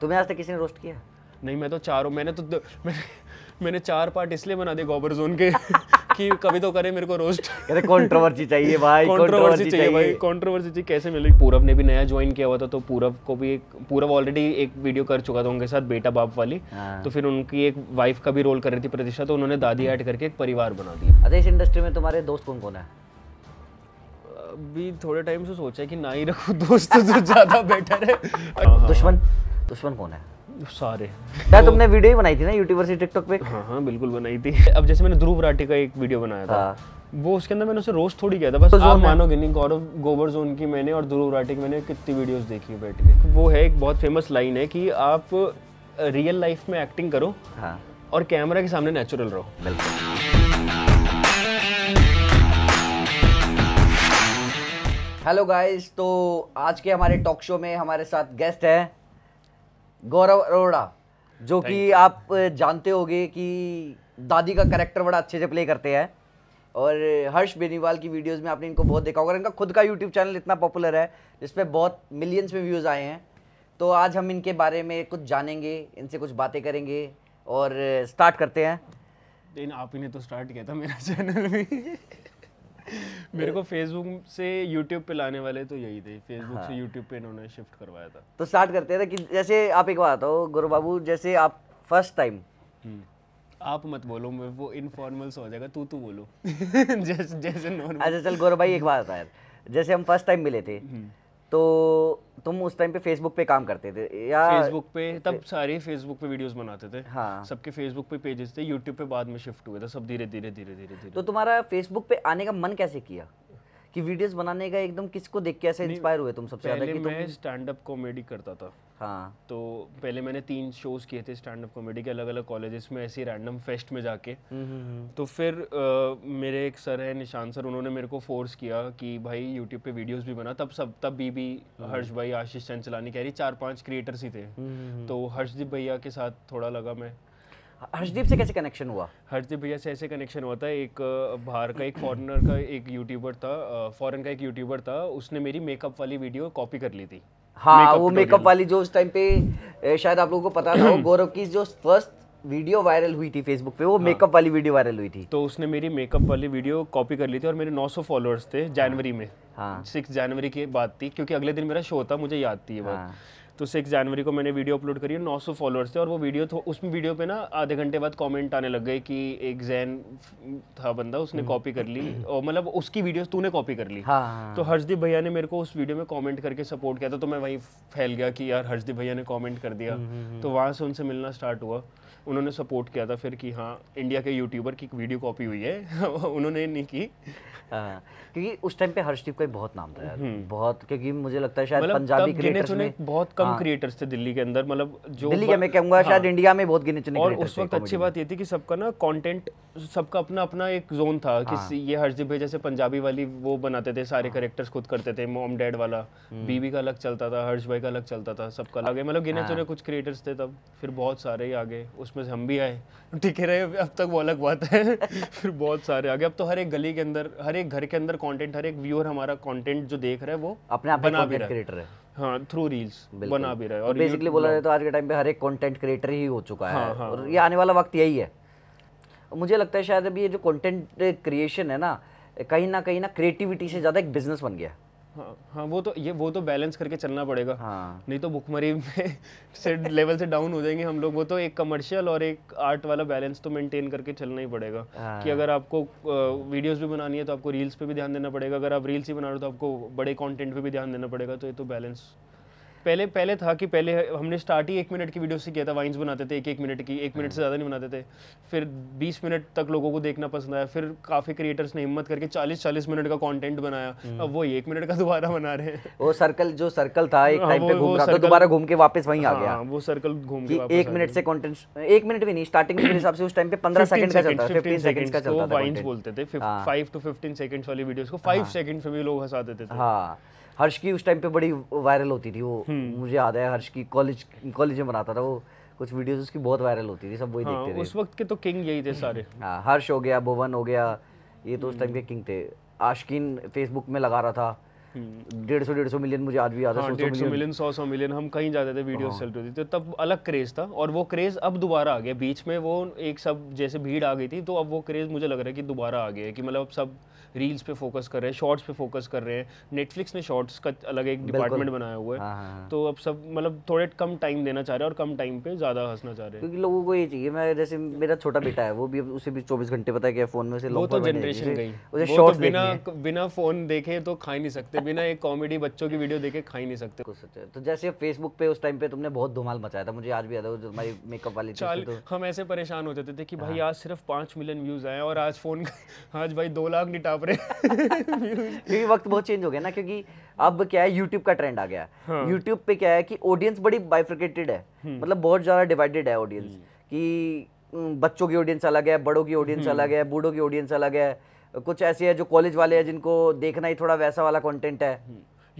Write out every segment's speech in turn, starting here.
तुम्हें आज तक किसी ने रोस्ट किया नहीं मैं तो चारों मैंने तो मैंने, मैंने चार पार्ट इसलिए बना दिए गोबर जोन के कि कभी तो करे मेरे को रोस्ट कहते कंट्रोवर्सी चाहिए भाई कंट्रोवर्सी चाहिए भाई कंट्रोवर्सी चाहिए कैसे मिलेगी पूरव ने भी नया ज्वाइन किया हुआ था तो पूरव को भी एक पूरव ऑलरेडी एक वीडियो कर चुका था उनके साथ बेटा बाप वाली हाँ। तो फिर उनकी एक वाइफ का भी रोल कर रही थी प्रतिष्ठा तो उन्होंने दादी ऐड करके एक परिवार बना दिया अच्छा इस इंडस्ट्री में तुम्हारे दोस्त कौन कौन है अभी थोड़े टाइम से सोचा कि ना ही रखो दोस्त तो ज्यादा बेटर है दुश्मन दुश्मन तो कौन है सारे क्या तुमने वीडियो ही बनाई थी ना यूट्यूबर से टिकटॉक पे हाँ हाँ बिल्कुल बनाई थी अब जैसे मैंने ध्रुव राठी का एक वीडियो बनाया था हाँ। वो उसके अंदर मैंने उसे रोज थोड़ी किया था बस तो आप मानोगे नहीं गौरव गोबर जोन की मैंने और ध्रुव राठी की मैंने कितनी वीडियोस देखी है बैठ के वो है एक बहुत फेमस लाइन है कि आप रियल लाइफ में एक्टिंग करो हाँ। और कैमरा के सामने नेचुरल रहो बिल्कुल हेलो गाइस तो आज के हमारे टॉक शो में हमारे साथ गेस्ट हैं गौरव अरोड़ा जो कि आप जानते होंगे कि दादी का करेक्टर बड़ा अच्छे से प्ले करते हैं और हर्ष बेनीवाल की वीडियोस में आपने इनको बहुत देखा होगा इनका खुद का यूट्यूब चैनल इतना पॉपुलर है जिसपे बहुत मिलियंस में व्यूज़ आए हैं तो आज हम इनके बारे में कुछ जानेंगे इनसे कुछ बातें करेंगे और स्टार्ट करते हैं लेकिन आप ही ने तो स्टार्ट किया था मेरा चैनल भी मेरे को फेसबुक से यूट्यूब पे लाने वाले तो यही थे फेसबुक हाँ। से यूट्यूब पे इन्होंने शिफ्ट करवाया था तो स्टार्ट करते हैं कि जैसे आप एक बात हो गुरु बाबू जैसे आप फर्स्ट टाइम हम्म। आप मत बोलो मैं वो इनफॉर्मल हो जाएगा तू तू बोलो जैसे जैसे नॉर्मल अच्छा चल गौरव भाई एक बात यार जैसे हम फर्स्ट टाइम मिले थे हम्म। तो तुम उस टाइम पे फेसबुक पे काम करते थे या फेसबुक पे तब सारे फेसबुक पे वीडियोस बनाते थे हाँ सबके फेसबुक पे पेजेस थे यूट्यूब पे बाद में शिफ्ट हुए थे सब धीरे धीरे धीरे धीरे धीरे तो तुम्हारा फेसबुक पे आने का मन कैसे किया कि वीडियोस बनाने का एकदम किसको देख के ऐसे इंस्पायर हुए तुम सबसे ज्यादा कि मैं स्टैंड अप कॉमेडी करता था हाँ तो पहले मैंने तीन शोज किए थे स्टैंड अप कॉमेडी के अलग अलग कॉलेजेस में ऐसे रैंडम फेस्ट में जाके हम्म, हम्म, हम्म। तो फिर आ, मेरे एक सर है निशान सर उन्होंने मेरे को फोर्स किया कि भाई यूट्यूब पे वीडियोस भी बना तब सब तब बीबी हर्ष भाई आशीष चंचलानी कह रही चार पांच क्रिएटर्स ही थे तो हर्षदीप भैया के साथ थोड़ा लगा मैं हर्षदीप से कैसे कनेक्शन हुआ हर्षदीप भैया से ऐसे कनेक्शन हुआ था एक बाहर का एक फॉरेनर का एक यूट्यूबर था फॉरेन का एक यूट्यूबर था उसने मेरी मेकअप वाली वीडियो कॉपी कर ली थी हाँ वो मेकअप वाली जो उस टाइम पे शायद आप लोगों को पता था गौरव की जो फर्स्ट वीडियो वायरल हुई थी फेसबुक पे वो हाँ। मेकअप वाली वीडियो वायरल हुई थी तो उसने मेरी मेकअप वाली वीडियो कॉपी कर ली थी और मेरे 900 फॉलोअर्स थे जनवरी हाँ। में हाँ सिक्स जनवरी की बात थी क्योंकि अगले दिन मेरा शो था मुझे याद थी ये बात हाँ। तो सिक्स जनवरी को मैंने वीडियो अपलोड करी नौ सौ फॉलोअर्स थे और वो वीडियो तो उसमें वीडियो पे ना आधे घंटे बाद कमेंट आने लग गए कि एक जैन था बंदा उसने कॉपी हम्म। कर ली और मतलब उसकी वीडियो तूने कॉपी कर ली हाँ, हाँ। तो हर्षदीप भैया ने मेरे को उस वीडियो में कॉमेंट करके सपोर्ट किया था तो मैं वहीं फैल गया कि यार हर्षदीप भैया ने कॉमेंट कर दिया हम्म, हम्म, तो वहाँ से उनसे मिलना स्टार्ट हुआ उन्होंने सपोर्ट किया था फिर कि हाँ इंडिया के यूट्यूबर की वीडियो कॉपी हुई है उन्होंने नहीं की आ, हाँ, क्योंकि उस टाइम पे हर्षदीप का बहुत नाम था हम्म। बहुत क्योंकि मुझे लगता है शायद मतलब पंजाबी क्रिएटर्स में बहुत कम हाँ, क्रिएटर्स थे दिल्ली के अंदर मतलब जो दिल्ली के मैं कहूँगा हाँ। शायद इंडिया में बहुत गिने चुने और उस वक्त अच्छी बात ये थी कि सबका ना कंटेंट सबका अपना अपना एक जोन था कि हाँ। ये हर्षदीप भाई जैसे पंजाबी वाली वो बनाते थे सारे करेक्टर्स खुद करते थे मॉम डैड वाला हम्म। बीबी का अलग चलता था हर्ष भाई का अलग चलता था सबका अलग मतलब गिने चुने कुछ क्रिएटर्स थे तब फिर बहुत सारे ही आगे उस उसमें से हम भी आए टिके रहे अब तक वो अलग बात है फिर बहुत सारे आ गए अब तो हर एक गली के अंदर हर एक घर के अंदर कंटेंट हर एक व्यूअर हमारा कंटेंट जो देख रहा है वो अपने आप बना भी क्रिएटर है हाँ थ्रू रील्स बना भी रहा है तो और बेसिकली बोला जाए तो आज के टाइम पे हर एक कंटेंट क्रिएटर ही हो चुका है हाँ, हाँ, और हाँ। ये आने वाला वक्त यही है मुझे लगता है शायद अभी ये जो कंटेंट क्रिएशन है ना कहीं ना कहीं ना क्रिएटिविटी से ज़्यादा एक बिजनेस बन गया है हाँ हाँ वो तो ये वो तो बैलेंस करके चलना पड़ेगा हाँ नहीं तो भुखमरी में से लेवल से डाउन हो जाएंगे हम लोग वो तो एक कमर्शियल और एक आर्ट वाला बैलेंस तो मेंटेन करके चलना ही पड़ेगा हाँ। कि अगर आपको वीडियोस भी बनानी है तो आपको रील्स पे भी ध्यान देना पड़ेगा अगर आप रील्स ही बना रहे हो तो आपको बड़े कॉन्टेंट पर भी ध्यान देना पड़ेगा तो ये तो बैलेंस पहले पहले था कि पहले हमने स्टार्ट ही एक मिनट की वीडियो से किया था वाइन्स बनाते थे एक एक मिनट की एक मिनट से ज़्यादा नहीं बनाते थे फिर बीस मिनट तक लोगों को देखना पसंद आया फिर काफ़ी क्रिएटर्स ने हिम्मत करके चालीस चालीस मिनट का कॉन्टेंट बनाया हम्म। अब वो एक मिनट का दोबारा बना रहे हैं वो सर्कल जो सर्कल था एक टाइम हाँ, पे घूम रहा था दोबारा घूम के वापस वहीं आ हाँ, गया वो सर्कल घूम के एक मिनट से कॉन्टेंट एक मिनट भी नहीं स्टार्टिंग के हिसाब से उस टाइम पे पंद्रह सेकंड का चलता फिफ्टीन सेकंड का चलता वाइन्स तो बोलते थे फाइव टू फिफ्टीन सेकंड्स वाली वीडियोस को फाइव हाँ। सेकंड में भी लोग हंसा देते थे तो। हाँ हर्ष की उस टाइम पे बड़ी वायरल होती थी वो हम्म। मुझे याद है हर्ष की कॉलेज कॉलेज में बनाता था वो कुछ वीडियोस उसकी बहुत वायरल होती थी सब वही हाँ, देखते थे उस वक्त के तो किंग यही थे सारे हाँ हर्ष हो गया भुवन हो गया ये तो उस टाइम हम्म। के किंग थे आशकिन फेसबुक में लगा रहा था हम्म। डेढ़ सौ डेढ़ सौ मिलियन मुझे आज भी याद है हाँ, डेढ़ सौ मिलियन सौ सौ मिलियन हम कहीं जाते थे वीडियो चल रही थी तो तब अलग क्रेज था और वो क्रेज अब दोबारा आ गया बीच में वो एक सब जैसे भीड़ आ गई थी तो अब वो क्रेज मुझे लग रहा है कि दोबारा आ गया है कि मतलब अब सब रील्स पे फोकस कर रहे हैं शॉर्ट्स पे फोकस कर रहे हैं नेटफ्लिक्स ने शॉर्ट्स का अलग एक डिपार्टमेंट बनाया हुआ है हाँ, हाँ, हाँ। तो अब सब मतलब थोड़े कम टाइम देना चाह रहे हैं और कम टाइम पे ज़्यादा हंसना चाह रहे हैं क्योंकि लोगों को ये चाहिए मैं जैसे मेरा छोटा बेटा है वो भी उसे भी चौबीस घंटे पता है फ़ोन में से तो वो तो जनरेशन गई बिना बिना फ़ोन देखे तो खा ही नहीं सकते बिना एक कॉमेडी बच्चों की वीडियो देखे खा ही नहीं सकते तो जैसे फेसबुक पे उस टाइम पे तुमने बहुत धुमाल मचाया था मुझे आज भी याद है जो हमारी मेकअप वाली तो हम ऐसे परेशान हो जाते थे कि भाई हाँ। आज सिर्फ पांच मिलियन व्यूज़ आए और आज फ़ोन आज भाई दो लाख निटाप आपने क्योंकि वक्त बहुत चेंज हो गया ना क्योंकि अब क्या है यूट्यूब का ट्रेंड आ गया हाँ। यूट्यूब पे क्या है कि ऑडियंस बड़ी बाइफ्रिकेटेड है हम्म। मतलब बहुत ज़्यादा डिवाइडेड है ऑडियंस हम्म। कि बच्चों की ऑडियंस अलग है बड़ों की ऑडियंस हम्म। अलग है बूढ़ों की ऑडियंस अलग है कुछ ऐसे है जो कॉलेज वाले हैं जिनको देखना ही थोड़ा वैसा वाला कंटेंट है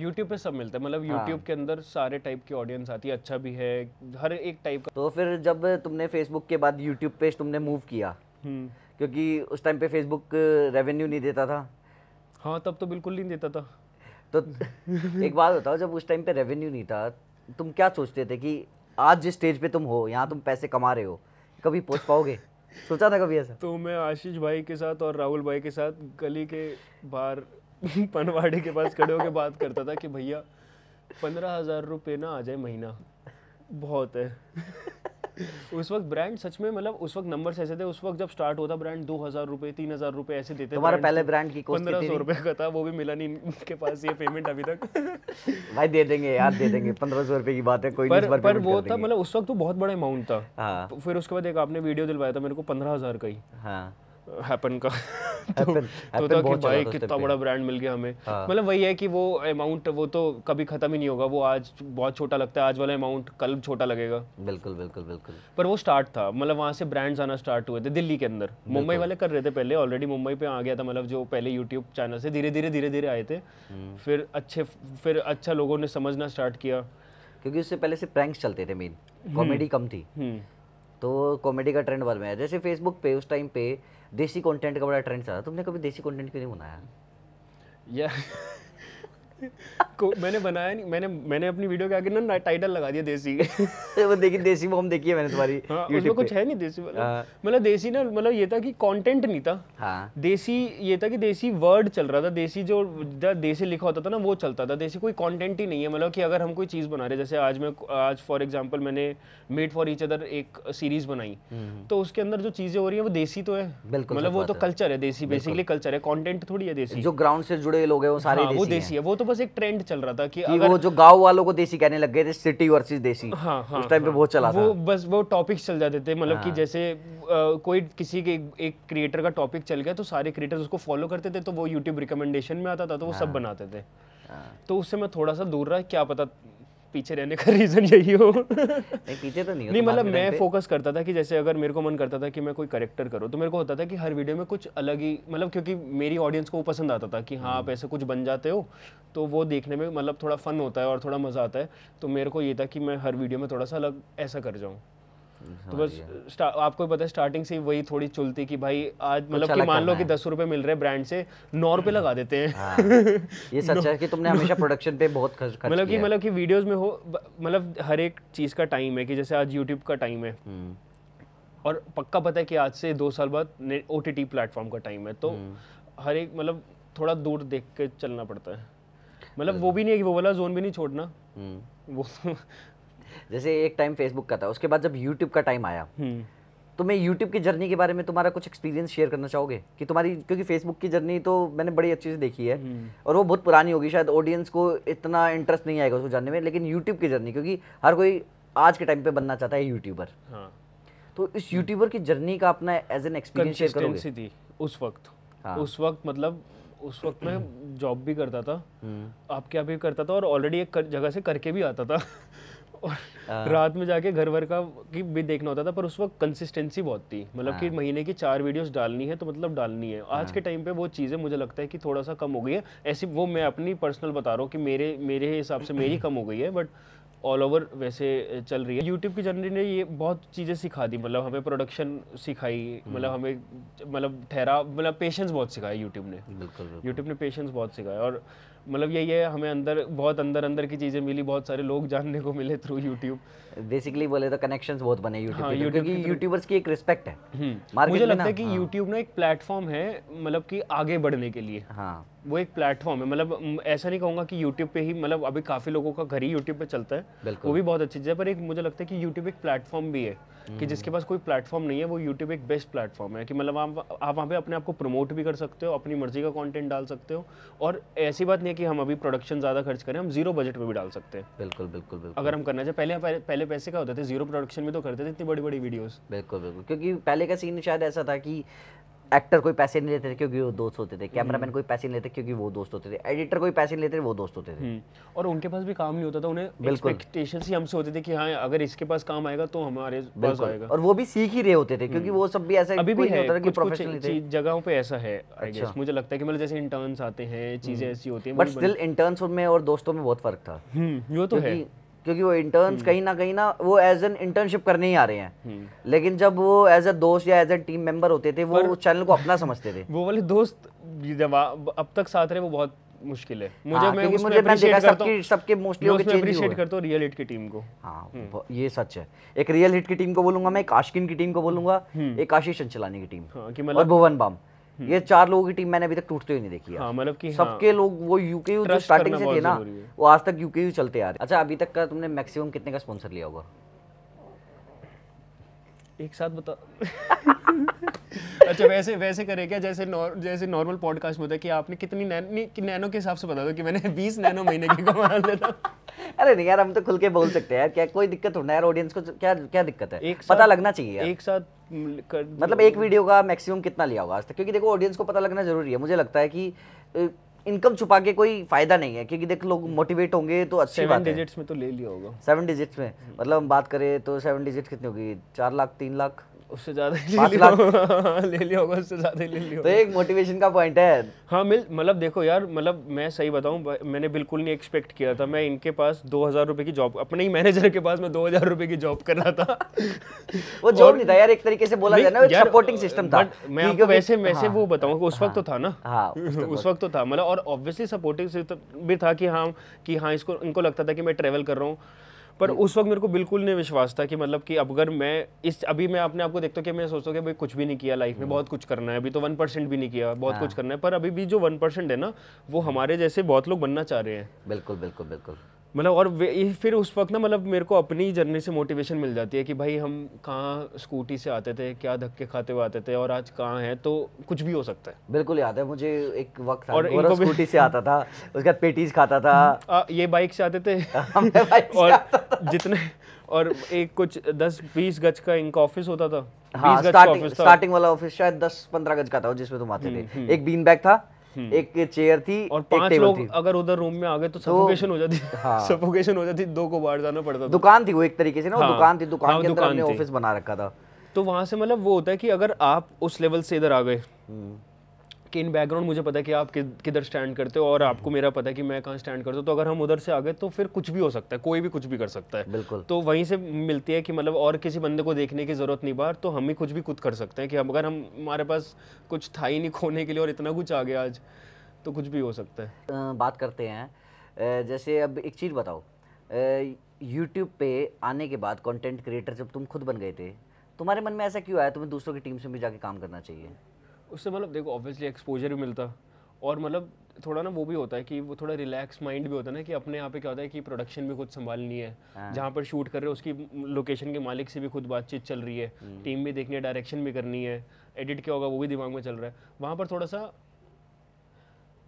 YouTube पे सब मिलता है मतलब हाँ। YouTube हाँ। के अंदर सारे टाइप की ऑडियंस आती है अच्छा भी है हर एक टाइप का तो फिर जब तुमने Facebook के बाद YouTube पे तुमने मूव किया क्योंकि उस टाइम पे फेसबुक रेवेन्यू नहीं देता था हाँ तब तो बिल्कुल नहीं देता था तो एक बात बताओ जब उस टाइम पे रेवेन्यू नहीं था तुम क्या सोचते थे कि आज जिस स्टेज पे तुम हो यहाँ तुम पैसे कमा रहे हो कभी पहुँच पाओगे सोचा था कभी ऐसा तो मैं आशीष भाई के साथ और राहुल भाई के साथ गली के बाहर पनवाड़ी के पास खड़े होकर बात करता था कि भैया पंद्रह हजार रुपये ना आ जाए महीना बहुत है उस वक्त ब्रांड सच में मतलब उस वक्त नंबर ऐसे थे उस वक्त जब स्टार्ट होता ब्रांड दो हजार रुपए तीन हजार रुपए ऐसे देते तुम्हारा पहले ब्रांड की पंद्रह सौ रुपए का था वो भी मिला नहीं इनके पास ये पेमेंट अभी तक भाई दे देंगे यार दे देंगे पंद्रह सौ रुपए की बात है कोई पर, पर वो था मतलब उस वक्त तो बहुत बड़ा अमाउंट था हाँ। फिर उसके बाद एक आपने वीडियो दिलवाया था मेरे को पंद्रह हजार का ही हाँ। हैपन का तो, happen, तो था भाई तो कितना बड़ा ब्रांड मिल गया हमें हाँ। मतलब वही है कि वो अमाउंट वो तो कभी खत्म ही नहीं होगा वो आज बहुत छोटा लगता है आज वाला अमाउंट कल छोटा लगेगा बिल्कुल बिल्कुल बिल्कुल पर वो स्टार्ट था मतलब वहाँ से ब्रांड्स आना स्टार्ट हुए थे दिल्ली के अंदर मुंबई वाले कर रहे थे पहले ऑलरेडी मुंबई पे आ गया था मतलब जो पहले यूट्यूब चैनल से धीरे धीरे धीरे धीरे आए थे हम्म। फिर अच्छे फिर अच्छा लोगों ने समझना स्टार्ट किया क्योंकि उससे पहले से प्रैंक्स चलते थे मेन हम्म। कॉमेडी कम थी हम्म। तो कॉमेडी का ट्रेंड बाद में जैसे फेसबुक पे उस टाइम पे देसी कंटेंट का बड़ा ट्रेंड चला तुमने कभी देसी कंटेंट क्यों नहीं बनाया या मैंने बनाया नहीं मैंने मैंने अपनी वीडियो के आगे ना टाइटल लगा दिया देसी वो देखी देसी बॉम्ब देखी है मैंने तुम्हारी हाँ, उसमें कुछ है नहीं देसी मतलब मतलब देसी ना मतलब ये था कि कंटेंट नहीं था हाँ। देसी ये था कि देसी वर्ड चल रहा था देसी जो देसी लिखा होता था ना वो चलता था देसी कोई कॉन्टेंट ही नहीं है मतलब कि अगर हम कोई चीज़ बना रहे जैसे आज मैं आज फॉर एग्जाम्पल मैंने मेड फॉर ईच अदर एक सीरीज बनाई हम्म। तो उसके अंदर जो चीज़ें हो रही है वो देसी तो है मतलब वो तो कल्चर है देसी बेसिकली कल्चर है कॉन्टेंट थोड़ी है देसी जो ग्राउंड से जुड़े लोग है वो सारे हाँ, वो देसी है वो तो बस एक ट्रेंड चल रहा था कि, अगर... वो जो गांव वालों को देसी कहने लग गए थे सिटी वर्सेस देसी हाँ, हाँ, उस टाइम हाँ, पे बहुत चला वो था। बस वो टॉपिक्स चल जाते थे मतलब हाँ, कि जैसे आ, कोई किसी के एक क्रिएटर का टॉपिक चल गया तो सारे क्रिएटर्स उसको फॉलो करते थे तो वो यूट्यूब रिकमेंडेशन में आता था तो वो सब हाँ। बनाते थे हाँ। तो उससे मैं थोड़ा सा दूर रहा क्या पता पीछे रहने का रीज़न यही हो नहीं पीछे तो नहीं नहीं तो मतलब मैं फोकस करता था कि जैसे अगर मेरे को मन करता था कि मैं कोई करेक्टर करूँ तो मेरे को होता था कि हर वीडियो में कुछ अलग ही मतलब क्योंकि मेरी ऑडियंस को वो पसंद आता था कि हाँ आप हम्म। ऐसे कुछ बन जाते हो तो वो देखने में मतलब थोड़ा फन होता है और थोड़ा मज़ा आता है तो मेरे को ये था कि मैं हर वीडियो में थोड़ा सा अलग ऐसा कर जाऊँ तो बस आपको पता है स्टार्टिंग से वही थोड़ी चुलती कि भाई आज मतलब कि मान लो कि दस रुपए मिल रहे हैं ब्रांड से नौ रुपए लगा देते हैं हाँ। ये सच है कि तुमने हमेशा प्रोडक्शन पे बहुत खर्च किया मतलब कि मतलब कि वीडियोस में हो मतलब हर एक चीज़ का टाइम है कि जैसे आज यूट्यूब का टाइम है हम्म। और पक्का पता है कि आज से दो साल बाद ओ टी टी प्लेटफॉर्म का टाइम है तो हम्म। हर एक मतलब थोड़ा दूर देख के चलना पड़ता है मतलब वो भी नहीं है कि वो वाला जोन भी नहीं छोड़ना हम्म। वो तो जैसे एक टाइम फेसबुक का था उसके बाद जब यूट्यूब का टाइम आया हम्म। तो मैं यूट्यूब की जर्नी के बारे में तुम्हारा कुछ एक्सपीरियंस शेयर करना चाहोगे कि तुम्हारी क्योंकि फेसबुक की जर्नी तो मैंने बड़ी अच्छे से देखी है हम्म। और वो बहुत पुरानी होगी शायद ऑडियंस को इतना इंटरेस्ट नहीं आएगा उसको जानने में लेकिन यूट्यूब की जर्नी क्योंकि हर कोई आज के टाइम पे बनना चाहता है यूट्यूबर हाँ। तो इस यूट्यूबर की जर्नी का अपना एज एन एक्सपीरियंस शेयर करोगे थी उस वक्त हाँ। उस वक्त मतलब उस वक्त मैं जॉब भी करता था हम्म। आप क्या भी करता था और ऑलरेडी एक जगह से करके भी आता था और हाँ। रात में जाके घर वर का की भी देखना होता था पर उस वक्त कंसिस्टेंसी बहुत थी मतलब कि हाँ। महीने की चार वीडियोस डालनी है तो मतलब डालनी है आज के टाइम हाँ। पे वो चीज़ें मुझे लगता है कि थोड़ा सा कम हो गई है ऐसी वो मैं अपनी पर्सनल बता रहा हूँ कि मेरे मेरे हिसाब से मेरी कम हो गई है बट ऑल ओवर वैसे चल रही है यूट्यूब की जर्नी ने ये बहुत चीज़ें सिखा दी मतलब हमें प्रोडक्शन सिखाई हम्म। मतलब हमें मतलब ठहरा मतलब पेशेंस बहुत सिखाया यूट्यूब ने यूट्यूब ने पेशेंस बहुत सिखाया और मतलब यही है हमें अंदर बहुत अंदर अंदर की चीज़ें मिली बहुत सारे लोग जानने को मिले थ्रू यूट्यूब बेसिकली बोले तो कनेक्शन बहुत बने यूट्यूब हाँ, हम्म। हाँ, YouTube क्योंकि यूट्यूबर्स की एक रिस्पेक्ट है मुझे लगता है कि यूट्यूब ना एक प्लेटफॉर्म है मतलब कि आगे बढ़ने के लिए हाँ वो एक प्लेटफॉर्म है मतलब ऐसा नहीं कहूंगा कि यूट्यूब पे ही मतलब अभी काफ़ी लोगों का घर ही यूट्यूब पे चलता है वो भी बहुत अच्छी चीज़ है पर एक मुझे लगता है कि यूट्यूब एक प्लेटफॉर्म भी है कि हम्म। जिसके पास कोई प्लेटफॉर्म नहीं है वो यूट्यूब एक बेस्ट प्लेटफॉर्म है कि मतलब आप आप वहाँ पे अपने आप को प्रमोट भी कर सकते हो अपनी मर्जी का कंटेंट डाल सकते हो और ऐसी बात नहीं है कि हम अभी प्रोडक्शन ज़्यादा खर्च करें हम जीरो बजट में भी डाल सकते हैं बिल्कुल बिल्कुल बिल्कुल अगर हम करना चाहे पहले पहले पैसे का होते थे जीरो प्रोडक्शन भी तो करते थे इतनी बड़ी बड़ी वीडियोज़ बिल्कुल बिल्कुल क्योंकि पहले का सीन शायद ऐसा था कि एक्टर कोई पैसे नहीं लेते थे क्योंकि वो दोस्त होते थे कैमरामैन हम्म। कोई पैसे नहीं लेते क्योंकि वो दोस्त होते थे एडिटर कोई पैसे नहीं लेते वो दोस्त होते थे हम्म, और उनके पास भी काम नहीं होता था उन्हें एक्सपेक्टेशन ही हमसे होते थे कि हाँ अगर इसके पास काम आएगा तो हमारे पास आएगा और वो भी सीख ही रहे होते थे क्योंकि हम्म। वो सब भी ऐसा अभी भी होता था कि प्रोफेशनल जगहों पर ऐसा है अच्छा। मुझे लगता है कि मतलब जैसे इंटर्न आते हैं चीजें ऐसी होती है बट स्टिल इंटर्न्स में और दोस्तों में बहुत फर्क था वो तो है क्योंकि वो इंटर्न्स हम्म। कहीं ना कहीं ना वो एज एन इंटर्नशिप करने ही आ रहे हैं हम्म। लेकिन जब वो एज ए दोस्त या एज ए टीम मेंबर होते थे वो उस चैनल को अपना समझते थे वो वाले दोस्त अब तक साथ रहे वो बहुत मुश्किल है मुझे हाँ, मैं मुझे मैं देखा सबकी सबके मोस्टली होके चेंज अप्रिशिएट करता हूं रियल हिट की टीम को हां हम्म। ये सच है एक रियल हिट की टीम को बोलूंगा मैं एक आशकिन की टीम को बोलूंगा एक आशीष चंचलानी की टीम हां कि और भुवन बम हम्म। ये चार लोगों की टीम मैंने अभी तक टूटते हुए नहीं देखी है हाँ, मतलब कि सबके हाँ, लोग वो यूके यू जो स्टार्टिंग से थे ना वो आज तक यूके यू चलते आ रहे अच्छा अभी तक का तुमने मैक्सिमम कितने का स्पॉन्सर लिया होगा एक साथ बता अच्छा वैसे वैसे करे क्या जैसे नौर, जैसे नॉर्मल पॉडकास्ट में होता है कि आपने कितनी नैनो नैनो के हिसाब से बता दो कि मैंने 20 नैनो महीने की कमा लेता अरे नहीं यार हम तो खुल के बोल सकते हैं यार क्या कोई दिक्कत थोड़ा यार ऑडियंस को क्या क्या दिक्कत है एक पता लगना चाहिए एक साथ कर, मतलब एक वीडियो का मैक्सिमम कितना लिया होगा आज तक क्योंकि देखो ऑडियंस को पता लगना जरूरी है मुझे लगता है कि इनकम छुपा के कोई फायदा नहीं है क्योंकि देख लोग मोटिवेट हम्म। होंगे तो अच्छी बात डिजिट्स में तो ले लिया होगा सेवन डिजिट्स में मतलब हम बात करें तो सेवन डिजिट कितनी होगी चार लाख तीन लाख उससे ज्यादा ले लिया ले लिया होगा उससे ज्यादा ले लिया तो एक मोटिवेशन का पॉइंट है हाँ मिल मतलब देखो यार मतलब मैं सही बताऊँ मैंने बिल्कुल नहीं एक्सपेक्ट किया था मैं इनके पास दो हज़ार रुपए की जॉब अपने ही मैनेजर के पास मैं दो हज़ार रुपए की जॉब कर रहा था वो जॉब नहीं था यार एक तरीके से बोला जाए ना सपोर्टिंग सिस्टम uh, था मैं आपको वैसे वैसे वो हाँ, बताऊँ उस वक्त हाँ, तो था ना हाँ, उस तो वक्त तो था मतलब और ऑब्वियसली सपोर्टिंग सिस्टम भी था कि हाँ कि हाँ इसको इनको लगता था कि मैं ट्रेवल कर रहा हूँ पर हम्म। उस वक्त मेरे को बिल्कुल नहीं विश्वास था कि मतलब कि अगर मैं इस अभी मैं अपने आपको देखता हूँ कि मैं सोचता हूँ कि भाई कुछ भी नहीं किया लाइफ में हम्म। बहुत कुछ करना है अभी तो वन परसेंट भी नहीं किया बहुत हाँ। कुछ करना है पर अभी भी जो वन परसेंट है ना वो हमारे जैसे बहुत लोग बनना चाह रहे हैं बिल्कुल बिल्कुल बिल्कुल मतलब और फिर उस वक्त ना मतलब मेरे को अपनी जर्नी से मोटिवेशन मिल जाती है कि भाई हम कहाँ स्कूटी से आते थे क्या धक्के खाते हुए आते थे और आज कहाँ हैं तो कुछ भी हो सकता है बिल्कुल याद है मुझे एक वक्त था और इनको स्कूटी से आता था उसके बाद पेटीज खाता था आ, ये बाइक से आते थे हाँ, और जितने और एक कुछ दस बीस गज का इनका ऑफिस होता था हाँ, स्टार्टिंग वाला ऑफिस शायद दस पंद्रह गज का था जिसमें तुम आते हम्म, थे हम्म। एक बीन बैग था हम्म। एक चेयर थी और पांच लोग थी। अगर उधर रूम में आ गए तो सफोकेशन तो- हो जाती हाँ। सफोकेशन हो जाती दो को बाहर जाना पड़ता दुकान थी वो एक तरीके से ना हाँ, दुकान थी दुकान हाँ, के अंदर हमने ऑफिस बना रखा था तो वहां से मतलब वो होता है कि अगर आप उस लेवल से इधर आ गए हम्म। कि इन बैकग्राउंड मुझे पता है कि आप किधर स्टैंड करते हो और आपको मेरा पता है कि मैं कहाँ स्टैंड करता हूँ तो अगर हम उधर से आ गए तो फिर कुछ भी हो सकता है कोई भी कुछ भी कर सकता है बिल्कुल तो वहीं से मिलती है कि मतलब और किसी बंदे को देखने की ज़रूरत नहीं बाहर तो हम ही कुछ भी खुद कर सकते हैं कि अगर हम हमारे पास कुछ था ही नहीं खोने के लिए और इतना कुछ आ गया आज तो कुछ भी हो सकता है बात करते हैं जैसे अब एक चीज़ बताओ यूट्यूब पे आने के बाद कंटेंट क्रिएटर जब तुम खुद बन गए थे तुम्हारे मन में ऐसा क्यों आया तुम्हें दूसरों की टीम से भी जाके काम करना चाहिए उससे मतलब देखो ऑब्वियसली एक्सपोजर भी मिलता और मतलब थोड़ा ना वो भी होता है कि वो थोड़ा रिलैक्स माइंड भी होता है ना कि अपने यहाँ पे क्या होता है कि प्रोडक्शन भी खुद संभालनी है हाँ। जहाँ पर शूट कर रहे हो उसकी लोकेशन के मालिक से भी खुद बातचीत चल रही है टीम हम्म। भी देखनी है डायरेक्शन भी करनी है एडिट क्या होगा वो भी दिमाग में चल रहा है वहाँ पर थोड़ा सा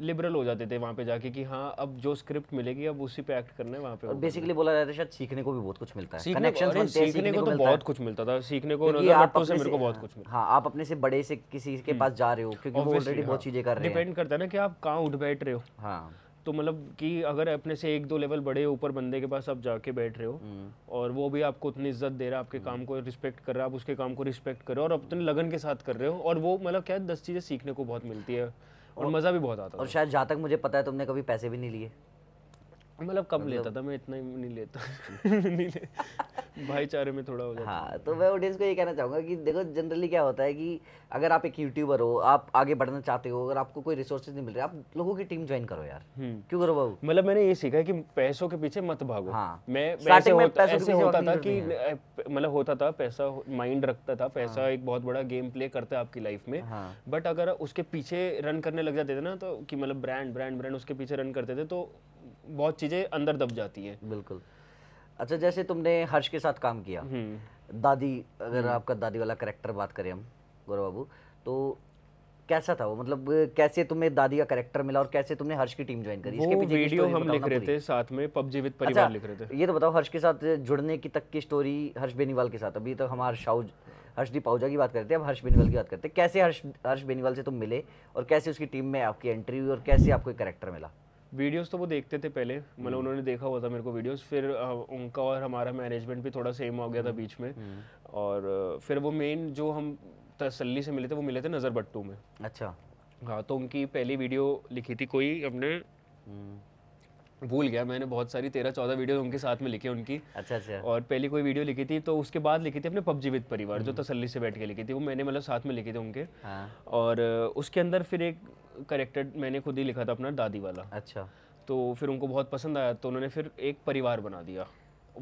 लिबरल हो जाते थे वहाँ पे जाके कि हाँ अब जो स्क्रिप्ट मिलेगी अब उसी पे एक्ट करना है वहाँ पे और बेसिकली बोला जाता है शायद सीखने को भी बहुत कुछ मिलता है सीखने, सीखने, सीखने, सीखने को, को तो बहुत कुछ मिलता था सीखने को नजर से मेरे को बहुत कुछ मिलता हाँ आप अपने से बड़े से किसी के हम्म। पास जा रहे हो क्योंकि वो ऑलरेडी बहुत हाँ। चीज़ें कर रहे हैं डिपेंड करता है ना कि आप कहाँ उठ बैठ रहे हो हाँ तो मतलब कि अगर अपने से एक दो लेवल बड़े ऊपर बंदे के पास आप जाके बैठ रहे हो हम्म। और वो भी आपको उतनी इज्जत दे रहा है आपके काम हम्म। को रिस्पेक्ट कर रहा है आप उसके काम को रिस्पेक्ट कर रहे हो और अपने लगन के साथ कर रहे हो और वो मतलब क्या दस चीज़ें सीखने को बहुत मिलती है और मज़ा भी बहुत आता और शायद जहाँ तक मुझे पता है तुमने कभी पैसे भी नहीं लिए मतलब कम मतलब लेता था मैं इतना ही नहीं लेता नहीं ले भाईचारे में थोड़ा हो जाता हाँ तो मैं ऑडियंस को ये कहना चाहूँगा कि देखो जनरली क्या होता है कि अगर आप एक यूट्यूबर हो आप आगे बढ़ना चाहते हो अगर आपको कोई रिसोर्सेज नहीं मिल रहे आप लोगों की टीम ज्वाइन करो यार हम्म। क्यों करो बाबू मतलब मैंने ये सीखा है कि पैसों के पीछे मत भागो हाँ मैं ऐसे होता, ऐसे होता था कि मतलब होता था पैसा माइंड रखता था पैसा हाँ। एक बहुत बड़ा गेम प्ले करता है आपकी लाइफ में बट हाँ। अगर उसके पीछे रन करने लग जाते थे ना तो कि मतलब ब्रांड ब्रांड ब्रांड उसके पीछे रन करते थे तो बहुत चीज़ें अंदर दब जाती हैं बिल्कुल अच्छा जैसे तुमने हर्ष के साथ काम किया हम्म। दादी अगर हम्म। आपका दादी वाला करेक्टर बात करें हम गौरव बाबू तो कैसा था वो मतलब कैसे तुम्हें दादी का करेक्टर मिला और कैसे तुमने हर्ष की टीम ज्वाइन करी इसके पीछे वीडियो हम लिख रहे थे साथ में पबजी विद अच्छा, परिवार अच्छा, लिख रहे थे ये तो बताओ हर्ष के साथ जुड़ने की तक की स्टोरी हर्ष बेनीवाल के साथ अभी तो हम हर्ष शाहू हर्षदीप आहूजा की बात करते हैं अब हर्ष बेनीवाल की बात करते हैं कैसे हर्ष हर्ष बेनीवाल से तुम मिले और कैसे उसकी टीम में आपकी एंट्री हुई और कैसे आपको करेक्टर मिला वीडियोस तो वो देखते थे पहले मतलब हम्म। उन्होंने देखा हुआ था मेरे को वीडियोस फिर उनका और हमारा मैनेजमेंट भी थोड़ा सेम हो गया था हम्म। बीच में हम्म। और फिर वो मेन जो हम तसल्ली से मिले थे वो मिले थे नज़र बट्टू में अच्छा हाँ तो उनकी पहली वीडियो लिखी थी कोई हमने भूल गया मैंने बहुत सारी तेरह चौदह वीडियो उनके साथ में लिखी उनकी अच्छा अच्छा और पहली कोई वीडियो लिखी थी तो उसके बाद लिखी थी अपने पबजी विद परिवार जो हम्म। तसल्ली से बैठ के लिखी थी वो मैंने मतलब साथ में लिखी थी उनके हाँ। और उसके अंदर फिर एक करेक्टर मैंने खुद ही लिखा था अपना दादी वाला अच्छा तो फिर उनको बहुत पसंद आया तो उन्होंने फिर एक परिवार बना दिया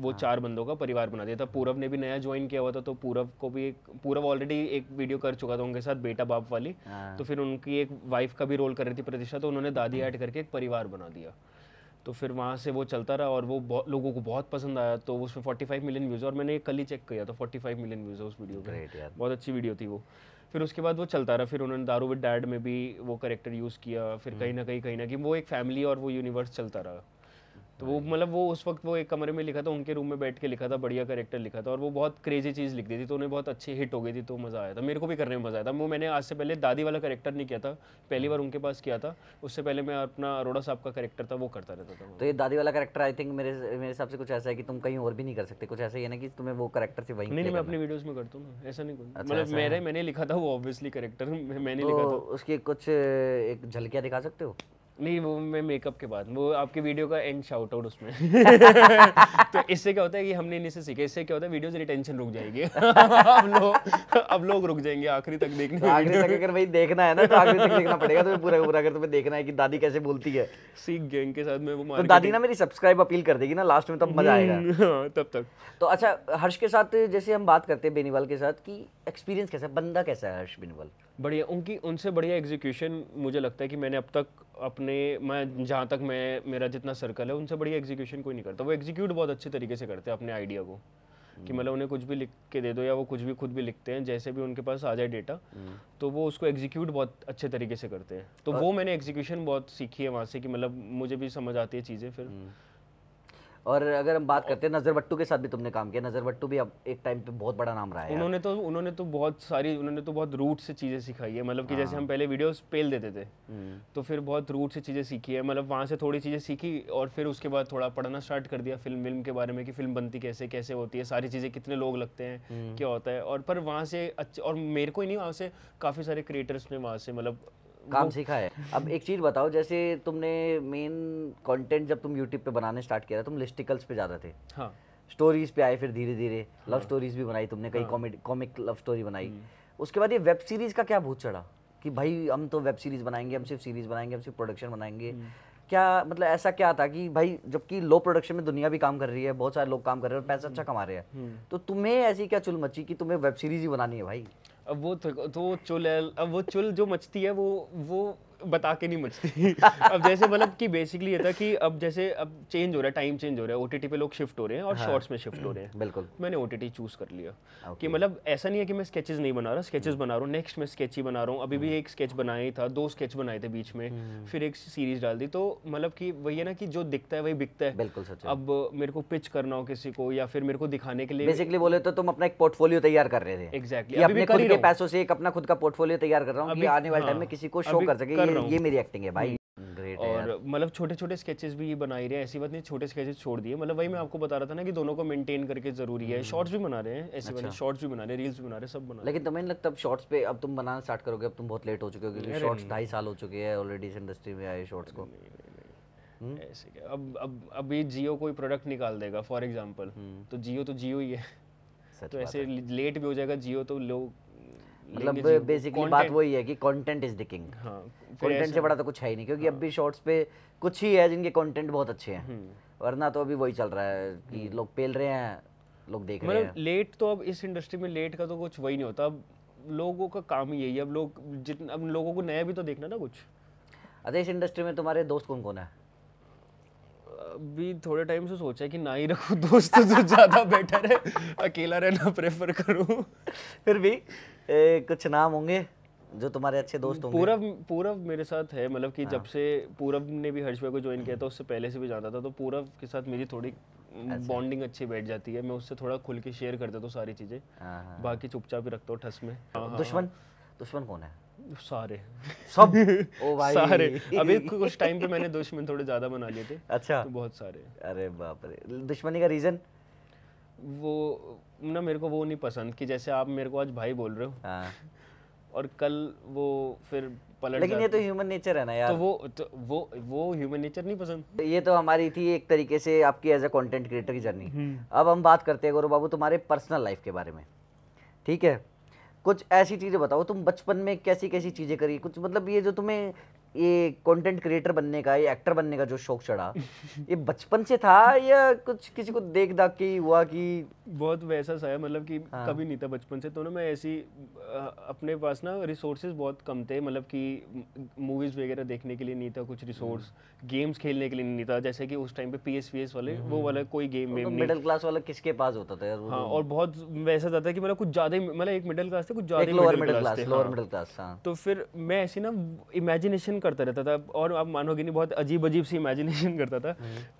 वो हाँ। चार बंदों का परिवार बना दिया था पूरब ने भी नया ज्वाइन किया हुआ था तो पूरब को भी एक पूरब ऑलरेडी एक वीडियो कर चुका था उनके साथ बेटा बाप वाली हाँ। तो फिर उनकी एक वाइफ का भी रोल कर रही थी प्रतिष्ठा तो उन्होंने दादी ऐड हाँ। करके एक परिवार बना दिया तो फिर वहाँ से वो चलता रहा और वो लोगों को बहुत पसंद आया तो उसमें फाइव मिलियन व्यूज़ और मैंने कल ही चेक किया तो फाइव मिलियन व्यूज़ उस वीडियो का बहुत अच्छी वीडियो थी वो फिर उसके बाद वो चलता रहा फिर उन्होंने दारू विद डैड में भी वो करेक्टर यूज़ किया फिर हम्म। कहीं ना कहीं कहीं ना कहीं वो एक फैमिली और वो यूनिवर्स चलता रहा तो वो मतलब वो उस वक्त वो एक कमरे में लिखा था उनके रूम में बैठ के लिखा था बढ़िया करेक्टर लिखा था और वो बहुत क्रेजी चीज़ लिख दी थी तो उन्हें बहुत अच्छी हिट हो गई थी तो मज़ा आया था मेरे को भी करने में मज़ा आया था वो मैंने आज से पहले दादी वाला करेक्टर नहीं किया था पहली बार उनके पास किया था उससे पहले मैं अपना अरोड़ा साहब का करेक्टर था वो करता रहता था तो ये दादी वाला करेक्टर आई थिंक मेरे मेरे हिसाब से कुछ ऐसा है कि तुम कहीं और भी नहीं कर सकते कुछ ऐसा ही है ना कि तुम्हें वो करेक्टर से वही नहीं मैं अपनी वीडियोज में करता हूँ ऐसा नहीं अच्छा, मतलब मेरे मैंने लिखा था वो ऑब्वियसली करेक्टर मैंने तो लिखा था उसकी कुछ एक झलकियाँ दिखा सकते हो नहीं वो मैं मेकअप के बाद वो आपके वीडियो का एंड शाउट आउट उसमें तो इससे क्या होता है कि हमने इन्हीं से सीखे इससे क्या होता है से रिटेंशन रुक जाएगी अब लोग अब लोग रुक जाएंगे आखिरी तक देखने आखिरी तक अगर भाई देखना है ना तो आखिरी तक देखना पड़ेगा तो पूरा पूरा अगर तुम्हें देखना है कि दादी कैसे बोलती है सीख गए इनके साथ में वो तो दादी ना मेरी सब्सक्राइब अपील कर देगी ना लास्ट में तब मजा हम्म, आएगा हाँ, तब तक तो अच्छा हर्ष के साथ जैसे हम बात करते हैं बेनीवाल के साथ कि एक्सपीरियंस कैसा बंदा कैसा है हर्ष बेनीवाल बढ़िया उनकी उनसे बढ़िया एग्जीक्यूशन मुझे लगता है कि मैंने अब तक अपने मैं जहाँ तक मैं मेरा जितना सर्कल है उनसे बढ़िया एग्जीक्यूशन कोई नहीं करता वो एग्जीक्यूट बहुत अच्छे तरीके से करते हैं अपने आइडिया को कि मतलब उन्हें कुछ भी लिख के दे दो या वो कुछ भी खुद भी लिखते हैं जैसे भी उनके पास आ जाए डेटा हम्म। तो वो उसको एग्जीक्यूट बहुत अच्छे तरीके से करते हैं तो वो मैंने एग्जीक्यूशन बहुत सीखी है वहाँ से कि मतलब मुझे भी समझ आती है चीज़ें फिर हम्म। और अगर हम बात करते हैं नज़र बट्टू के साथ भी तुमने काम किया नज़र बट्टू भी अब एक टाइम पे बहुत बड़ा नाम रहा है उन्होंने तो उन्होंने तो बहुत सारी उन्होंने तो बहुत रूट से चीज़ें सिखाई है मतलब कि जैसे हाँ। हम पहले वीडियोस पेल देते थे हम्म। तो फिर बहुत रूट से चीज़ें सीखी है मतलब वहाँ से थोड़ी चीज़ें सीखी और फिर उसके बाद थोड़ा पढ़ना स्टार्ट कर दिया फिल्म विल्म के बारे में कि फिल्म बनती कैसे कैसे होती है सारी चीज़ें कितने लोग लगते हैं हम्म। क्या होता है और पर वहाँ से और मेरे को ही नहीं वहाँ से काफ़ी सारे क्रिएटर्स ने वहाँ से मतलब काम सीखा है अब एक चीज़ बताओ जैसे तुमने मेन कंटेंट जब तुम यूट्यूब पे बनाने स्टार्ट किया था तुम लिस्टिकल्स पे ज़्यादा थे हाँ स्टोरीज पे आए फिर धीरे धीरे लव स्टोरीज भी बनाई तुमने कई कॉमिक लव स्टोरी बनाई हम्म। उसके बाद ये वेब सीरीज़ का क्या भूत चढ़ा कि भाई हम तो वेब सीरीज़ बनाएंगे हम सिर्फ सीरीज़ बनाएंगे हम सिर्फ प्रोडक्शन बनाएंगे हम्म। क्या मतलब ऐसा क्या था कि भाई जबकि लो प्रोडक्शन में दुनिया भी काम कर रही है बहुत सारे लोग काम कर रहे हैं और पैसा अच्छा हम्म। कमा रहे हैं तो तुम्हें ऐसी क्या चुल मची कि तुम्हें वेब सीरीज़ ही बनानी है भाई अब वो तो, तो वो चुल अब वो चुल जो मचती है वो वो बता के नहीं मचती अब जैसे मतलब कि बेसिकली ये था कि अब जैसे अब चेंज हो रहा है टाइम चेंज हो रहा है ओ पे लोग शिफ्ट हो रहे हैं और हाँ, शॉर्ट्स में शिफ्ट हो रहे हैं बिल्कुल मैंने ओ चूज़ कर लिया कि मतलब ऐसा नहीं है कि मैं स्केचेज नहीं बना रहा स्केचेज हम्म। बना रहा हूँ नेक्स्ट मैं स्केच ही बना रहा हूँ अभी भी हम्म। एक स्केच बनाया ही था दो स्केच बनाए थे बीच में हम्म। फिर एक सीरीज डाल दी तो मतलब कि वही है ना कि जो दिखता है वही बिकता है बिल्कुल सच अब मेरे को पिच करना हो किसी को या फिर मेरे को दिखाने के लिए बेसिकली बोले तो तुम अपना एक पोर्टफोलियो तैयार कर रहे थे एग्जैक्टली अपने पैसों से एक अपना खुद का पोर्टफोलियो तैयार कर रहा हूँ आने वाले टाइम हाँ। में किसी को शो कर सके ये मेरी एक्टिंग है भाई हम्म। और मतलब छोटे छोटे स्केचेस भी बनाए रहे हैं ऐसी बात नहीं छोटे स्केचेस छोड़ दिए मतलब वही मैं आपको बता रहा था ना कि दोनों को मेंटेन करके जरूरी है शॉर्ट्स हम्म। अच्छा। भी बना रहे हैं ऐसी अच्छा। शॉर्ट्स भी बना रहे हैं रील्स भी बना रहे हैं सब बना लेकिन तुम्हें नहीं लगता अब शॉर्ट्स पे अब तुम बनाना स्टार्ट करोगे अब तुम बहुत लेट हो चुके हो क्योंकि शॉर्ट्स ढाई साल हो चुके हैं ऑलरेडी इस इंडस्ट्री में आए शॉर्ट्स को हम्म। ऐसे अब अब अभी जियो कोई प्रोडक्ट निकाल देगा फॉर एग्जाम्पल तो जियो तो जियो ही है तो ऐसे लेट भी हो जाएगा जियो तो लोग मतलब बेसिकली बात वही है कि content is the king content से बड़ा तो कुछ है ही नहीं क्योंकि हाँ। अब भी शॉर्ट्स पे कुछ ही है जिनके कंटेंट बहुत अच्छे हैं हम्म। वरना तो अभी वही चल रहा है कि हम्म। लोग पेल रहे हैं लोग देख रहे मतलब हैं लेट तो अब इस इंडस्ट्री में लेट का तो कुछ वही नहीं होता अब लोगों का काम ही यही है अब लोग जितना अब लोगों को नया भी तो देखना ना कुछ अच्छा इस इंडस्ट्री में तुम्हारे दोस्त कौन कौन है भी थोड़े टाइम से सोचा है कि ना ही रखूँ दोस्त तो ज़्यादा बेटर है अकेला रहना प्रेफर करूँ फिर भी ए, कुछ नाम होंगे जो तुम्हारे अच्छे दोस्त होंगे पूरब पूरब मेरे साथ है मतलब कि जब हाँ। से पूरब ने भी हर्ष को ज्वाइन किया था उससे पहले से भी जाता था तो पूरब के साथ मेरी थोड़ी बॉन्डिंग अच्छा। अच्छी बैठ जाती है मैं उससे थोड़ा खुल के शेयर कर देता हूँ सारी चीज़ें हाँ, हाँ। बाकी चुपचाप ही रखता हूँ ठस में दुश्मन दुश्मन कौन है सारे सब ओ भाई सारे अभी कुछ टाइम पे मैंने दुश्मन थोड़े ज्यादा बना लिए थे अच्छा तो बहुत सारे अरे बाप रे दुश्मनी का रीजन वो ना मेरे को वो नहीं पसंद कि जैसे आप मेरे को आज भाई बोल रहे हो हाँ। और कल वो फिर पलट लेकिन ये तो ह्यूमन नेचर है ना यार तो वो तो वो वो ह्यूमन नेचर नहीं पसंद ये तो हमारी थी एक तरीके से आपकी एज अ कंटेंट क्रिएटर की जर्नी हम्म। अब हम बात करते हैं गौरव बाबू तुम्हारे पर्सनल लाइफ के बारे में ठीक है कुछ ऐसी चीज़ें बताओ तुम बचपन में कैसी कैसी चीज़ें करी कुछ मतलब ये जो तुम्हें ये कंटेंट क्रिएटर बनने का ये एक्टर बनने का जो शौक चढ़ा ये बचपन से था या कुछ किसी को देख दाख के हुआ कि बहुत वैसा सा है मतलब कि हाँ। कभी नहीं था बचपन से तो ना मैं ऐसी अपने पास ना रिसोर्सेज बहुत कम थे मतलब कि मूवीज़ वगैरह देखने के लिए नहीं था कुछ रिसोर्स गेम्स हम्म। खेलने के लिए नहीं था जैसे कि उस टाइम पे पी एस वी एस वाले हम्म। वो वाला कोई गेम वेम तो तो नहीं मिडिल क्लास वाला किसके पास होता था हाँ तो? और बहुत वैसा था कि मतलब कुछ ज़्यादा मतलब एक मिडिल क्लास थे कुछ ज़्यादा हाँ। हाँ। तो फिर मैं ऐसी ना इमेजिनेशन करता रहता था और आप मानोगे नहीं बहुत अजीब अजीब सी इमेजिनेशन करता था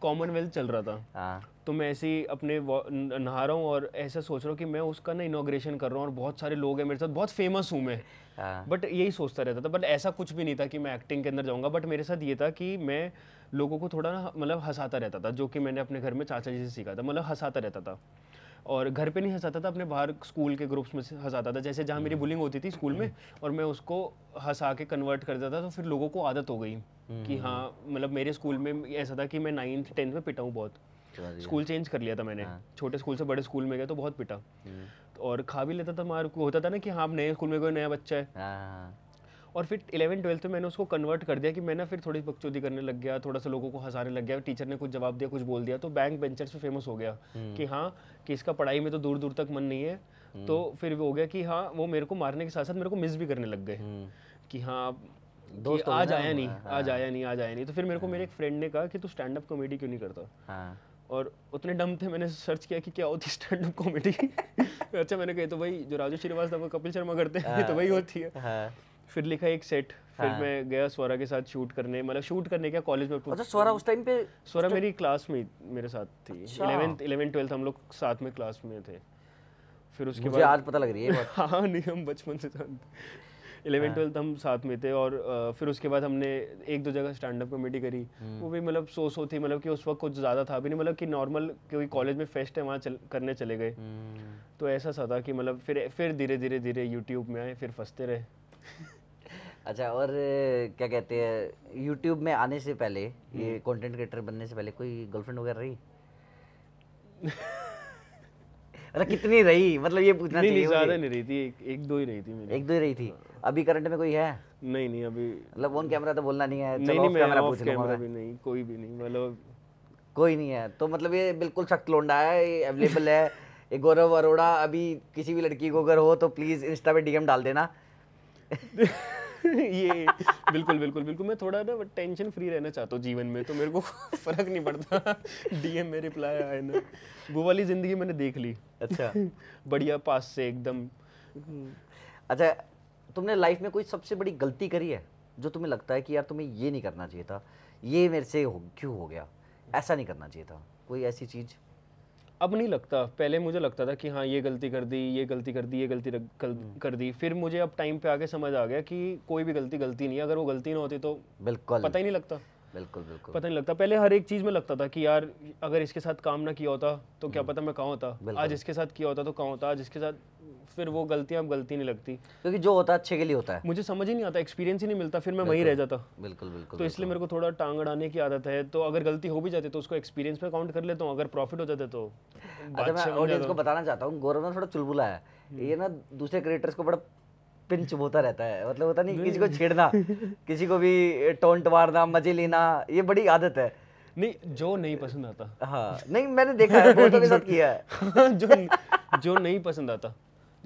कॉमनवेल्थ हम्म। चल रहा था हाँ। तो मैं ऐसे ही अपने नहा रहा हूँ और ऐसा सोच रहा हूँ कि मैं उसका ना इनोग्रेशन कर रहा हूँ और बहुत सारे लोग हैं मेरे साथ बहुत फेमस हूँ मैं बट हाँ। यही सोचता रहता था बट ऐसा कुछ भी नहीं था कि मैं एक्टिंग के अंदर जाऊँगा बट मेरे साथ ये था कि मैं लोगों को थोड़ा ना मतलब हंसाता रहता था जो कि मैंने अपने घर में चाचा जी से सीखा था मतलब हंसाता रहता था और घर पे नहीं हंसाता था अपने बाहर स्कूल के ग्रुप्स में हंसाता था जैसे जहाँ मेरी हम्म। बुलिंग होती थी स्कूल में हम्म। और मैं उसको हंसा के कन्वर्ट कर देता था तो फिर लोगों को आदत हो गई हम्म। कि हाँ मतलब मेरे स्कूल में ऐसा था कि मैं नाइन्थ टेंथ में पिटा हूँ बहुत स्कूल चेंज कर लिया था मैंने हाँ। छोटे स्कूल से बड़े स्कूल में गया तो बहुत पिटा और खा भी लेता था मार होता था ना कि हाँ नए स्कूल में कोई नया बच्चा है हाँ, हाँ, और फिर इलेवन ट्वेल्थ में मैंने उसको कन्वर्ट कर दिया कि मैं ना फिर थोड़ी बकचोदी करने लग गया थोड़ा सा लोगों को हंसाने लग गया टीचर ने कुछ जवाब दिया कुछ बोल दिया तो बैंक बेंचर्स पे फेमस हो गया हम्म। कि हाँ कि इसका पढ़ाई में तो दूर दूर तक मन नहीं है हम्म। तो फिर वो हो गया कि हाँ वो मेरे को मारने के साथ साथ मेरे को मिस भी करने लग गए हम्म। कि हाँ दोस्त आज आया नहीं हाँ। आज आया नहीं आज आया नहीं तो फिर मेरे को मेरे एक फ्रेंड हाँ। ने कहा कि तू स्टैंड अप कॉमेडी क्यों नहीं करता हाँ। और उतने डम थे मैंने सर्च किया कि क्या होती स्टैंड अप कॉमेडी अच्छा मैंने कहा तो भाई जो राजू श्रीवास्तव कपिल शर्मा करते हैं तो वही होती है फिर लिखा एक सेट फिर हाँ। मैं गया स्वरा के साथ शूट करने मतलब शूट करने क्या कॉलेज में अच्छा स्वरा उस टाइम पे स्वरा तो- मेरी क्लास में मेरे साथ थी इलेवेंथ इलेवेंथ ट्वेल्थ हम लोग साथ में क्लास में थे फिर उसके बाद आज पता लग रही है हाँ नहीं हम बचपन से जानते इलेवन ट्वेल्थ हाँ। हम साथ में थे और फिर उसके बाद हमने एक दो जगह स्टैंड अप कॉमेडी करी हम्म। वो भी मतलब सो सो थी मतलब कि उस वक्त कुछ ज़्यादा था भी नहीं मतलब कि नॉर्मल क्योंकि कॉलेज में फेस्ट है वहाँ चल करने चले गए हम्म। तो ऐसा सा था कि मतलब फिर फिर धीरे धीरे धीरे यूट्यूब में आए फिर फंसते रहे अच्छा और क्या कहते हैं यूट्यूब में आने से पहले ये कंटेंट हम्म। क्रिएटर बनने से पहले कोई गर्लफ्रेंड वगैरह रही अरे कितनी रही मतलब ये पूछना नहीं, नहीं ज़्यादा नहीं रही थी एक, एक दो ही रही थी मेरी एक दो ही रही थी हाँ। अभी करंट में कोई है नहीं नहीं अभी मतलब ऑन कैमरा तो बोलना नहीं है चलो नहीं नहीं मैं ऑफ कैमरा भी नहीं कोई भी नहीं मतलब कोई नहीं है तो मतलब ये बिल्कुल सख्त लोंडा है ये अवेलेबल है ये गौरव अरोड़ा अभी किसी भी लड़की को अगर हो तो प्लीज़ इंस्टा पे डीएम डाल देना ये बिल्कुल बिल्कुल बिल्कुल मैं थोड़ा ना टेंशन फ्री रहना चाहता हूँ जीवन में तो मेरे को फ़र्क नहीं पड़ता डीएम में रिप्लाई आए ना वो वाली ज़िंदगी मैंने देख ली अच्छा बढ़िया पास से एकदम हम्म। अच्छा तुमने लाइफ में कोई सबसे बड़ी गलती करी है जो तुम्हें लगता है कि यार तुम्हें ये नहीं करना चाहिए था ये मेरे से हो, क्यों हो गया ऐसा नहीं करना चाहिए था कोई ऐसी चीज़ अब नहीं लगता पहले मुझे लगता था कि हाँ ये गलती कर दी ये गलती कर दी ये गलती हम्म। कर दी फिर मुझे अब टाइम पे आके समझ आ गया कि कोई भी गलती गलती नहीं है अगर वो गलती ना होती तो बिल्कुल पता ही नहीं लगता बिल्कुल बिल्कुल पता नहीं लगता पहले हर एक चीज़ में लगता था कि यार अगर इसके साथ काम ना किया होता तो क्या हम्म। पता मैं कहाँ होता आज इसके साथ किया होता तो कहाँ होता आज इसके साथ फिर वो गलतियाँ अब गलती नहीं लगती क्योंकि जो होता अच्छे के लिए होता है मुझे समझ ही नहीं आता एक्सपीरियंस ही नहीं मिलता फिर मैं वहीं रह जाता बिल्कुल बिल्कुल तो इसलिए मेरे को थोड़ा टांग अड़ाने की आदत है तो अगर गलती हो भी जाती तो उसको एक्सपीरियंस में काउंट कर लेता हूँ अगर प्रॉफिट हो जाता तो अच्छा मैं ऑडियंस को बताना चाहता हूँ गौरव ना थोड़ा चुलबुला है हम्म। ये ना दूसरे क्रिएटर्स को बड़ा पिन चुभोता रहता है मतलब होता नहीं किसी को छेड़ना किसी को भी टोंट मारना मजे लेना ये बड़ी आदत है नहीं जो नहीं पसंद आता हाँ नहीं मैंने देखा है बहुतों के साथ किया है हाँ, जो जो नहीं पसंद आता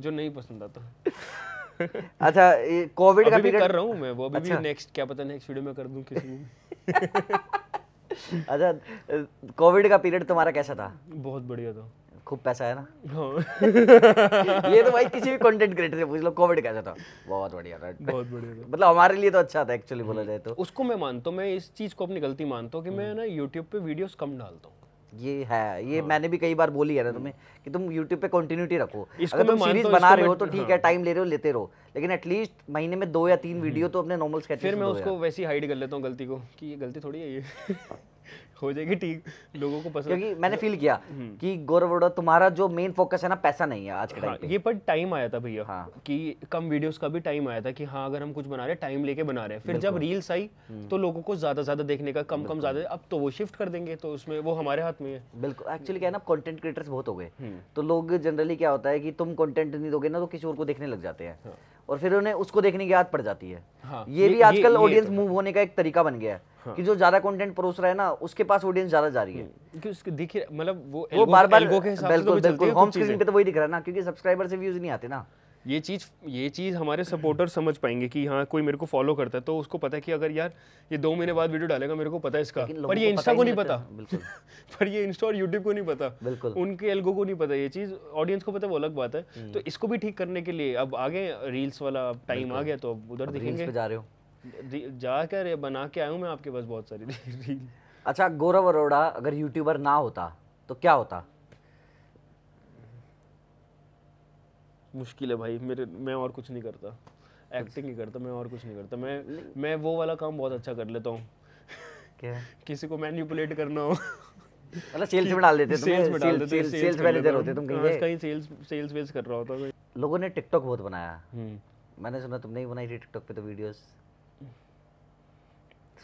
जो नहीं पसंद आता अच्छा ये कोविड का भी कर रहा हूँ मैं वो अभी अच्छा। भी नेक्स्ट क्या पता नेक्स्ट वीडियो में कर दूँ किसी को अच्छा कोविड का पीरियड तुम्हारा कैसा था बहुत बढ़िया था खूब पैसा है ना हाँ। ये तो भाई किसी भी कंटेंट क्रिएटर से पूछ लो कोविड कैसा था बहुत बढ़िया था बहुत बढ़िया मतलब हमारे लिए तो अच्छा था एक्चुअली बोला जाए तो उसको मैं मानता हूँ मैं इस चीज़ को अपनी गलती मानता हूँ कि मैं हम्म। ना यूट्यूब पे वीडियोस कम डालता हूँ ये है ये हाँ। मैंने भी कई बार बोली है ना तुम्हें कि तुम YouTube पे कंटिन्यूटी रखो इसको अगर तुम सीरीज बना रहे हो तो हाँ। ठीक हाँ। है टाइम ले रहे हो लेते रहो लेकिन एटलीस्ट महीने में दो या तीन वीडियो हम्म। तो अपने नॉर्मल फिर मैं उसको वैसे ही हाइड कर लेता हूँ गलती को कि ये गलती थोड़ी है ये हो जाएगी ठीक लोगों को पसंद क्योंकि मैंने फील किया हम्म। कि गौरव तुम्हारा जो मेन फोकस है ना पैसा नहीं है आज के टाइम हाँ, ये पर टाइम आया था भैया हाँ। कि कम वीडियोस का भी टाइम आया था कि हाँ अगर हम कुछ बना रहे हैं टाइम लेके बना रहे हैं फिर जब रील्स आई हम्म। तो लोगों को ज्यादा ज्यादा देखने का कम कम ज्यादा अब तो वो शिफ्ट कर देंगे तो उसमें वो हमारे हाथ में है बिल्कुल एक्चुअली क्या है ना कॉन्टेंट क्रिएटर्स बहुत हो गए हम्म। तो लोग जनरली क्या होता है कि तुम कॉन्टेंट नहीं दोगे ना तो किसी और को देखने लग जाते हैं हाँ। और फिर उन्हें उसको देखने की आदत पड़ जाती है हाँ, ये, ये भी आजकल ऑडियंस मूव तो होने का एक तरीका बन गया है हाँ। कि जो ज्यादा कंटेंट परोस रहा है ना उसके पास ऑडियंस ज्यादा जा रही है हम्म, देखिए मतलब वो, वो बार बार होम स्क्रीन पे तो वही दिख रहा है ना क्योंकि सब्सक्राइबर से व्यूज नहीं आते ना ये चीज़ ये चीज़ हमारे सपोर्टर समझ पाएंगे कि हाँ कोई मेरे को फॉलो करता है तो उसको पता है कि अगर यार ये दो महीने बाद वीडियो डालेगा मेरे को पता है इसका पर ये इंस्टा को नहीं पता पर ये इंस्टा और यूट्यूब को नहीं पता बिल्कुल उनके एल्गो को नहीं पता ये चीज़ ऑडियंस को पता वो अलग बात है हम्म। तो इसको भी ठीक करने के लिए अब आगे रील्स वाला टाइम आ गया तो अब उधर दिखेंगे जा रहे हो जा कर बना के आया हूँ मैं आपके पास बहुत सारी रील अच्छा गौरव अरोड़ा अगर यूट्यूबर ना होता तो क्या होता मुश्किल है भाई मेरे मैं और कुछ नहीं करता एक्टिंग ही करता मैं और कुछ नहीं करता मैं मैं वो वाला काम बहुत अच्छा कर लेता हूँ क्या किसी को मैनिपुलेट करना हो मतलब सेल्स में डाल देते सेल्स में डाल देते सेल्स मैनेजर होते तुम कहीं हाँ, कहीं सेल्स सेल्स वेल्स कर रहा होता लोगों ने टिकटॉक बहुत बनाया हम्म। मैंने सुना तुमने ही बनाई थी टिकटॉक पे तो वीडियोस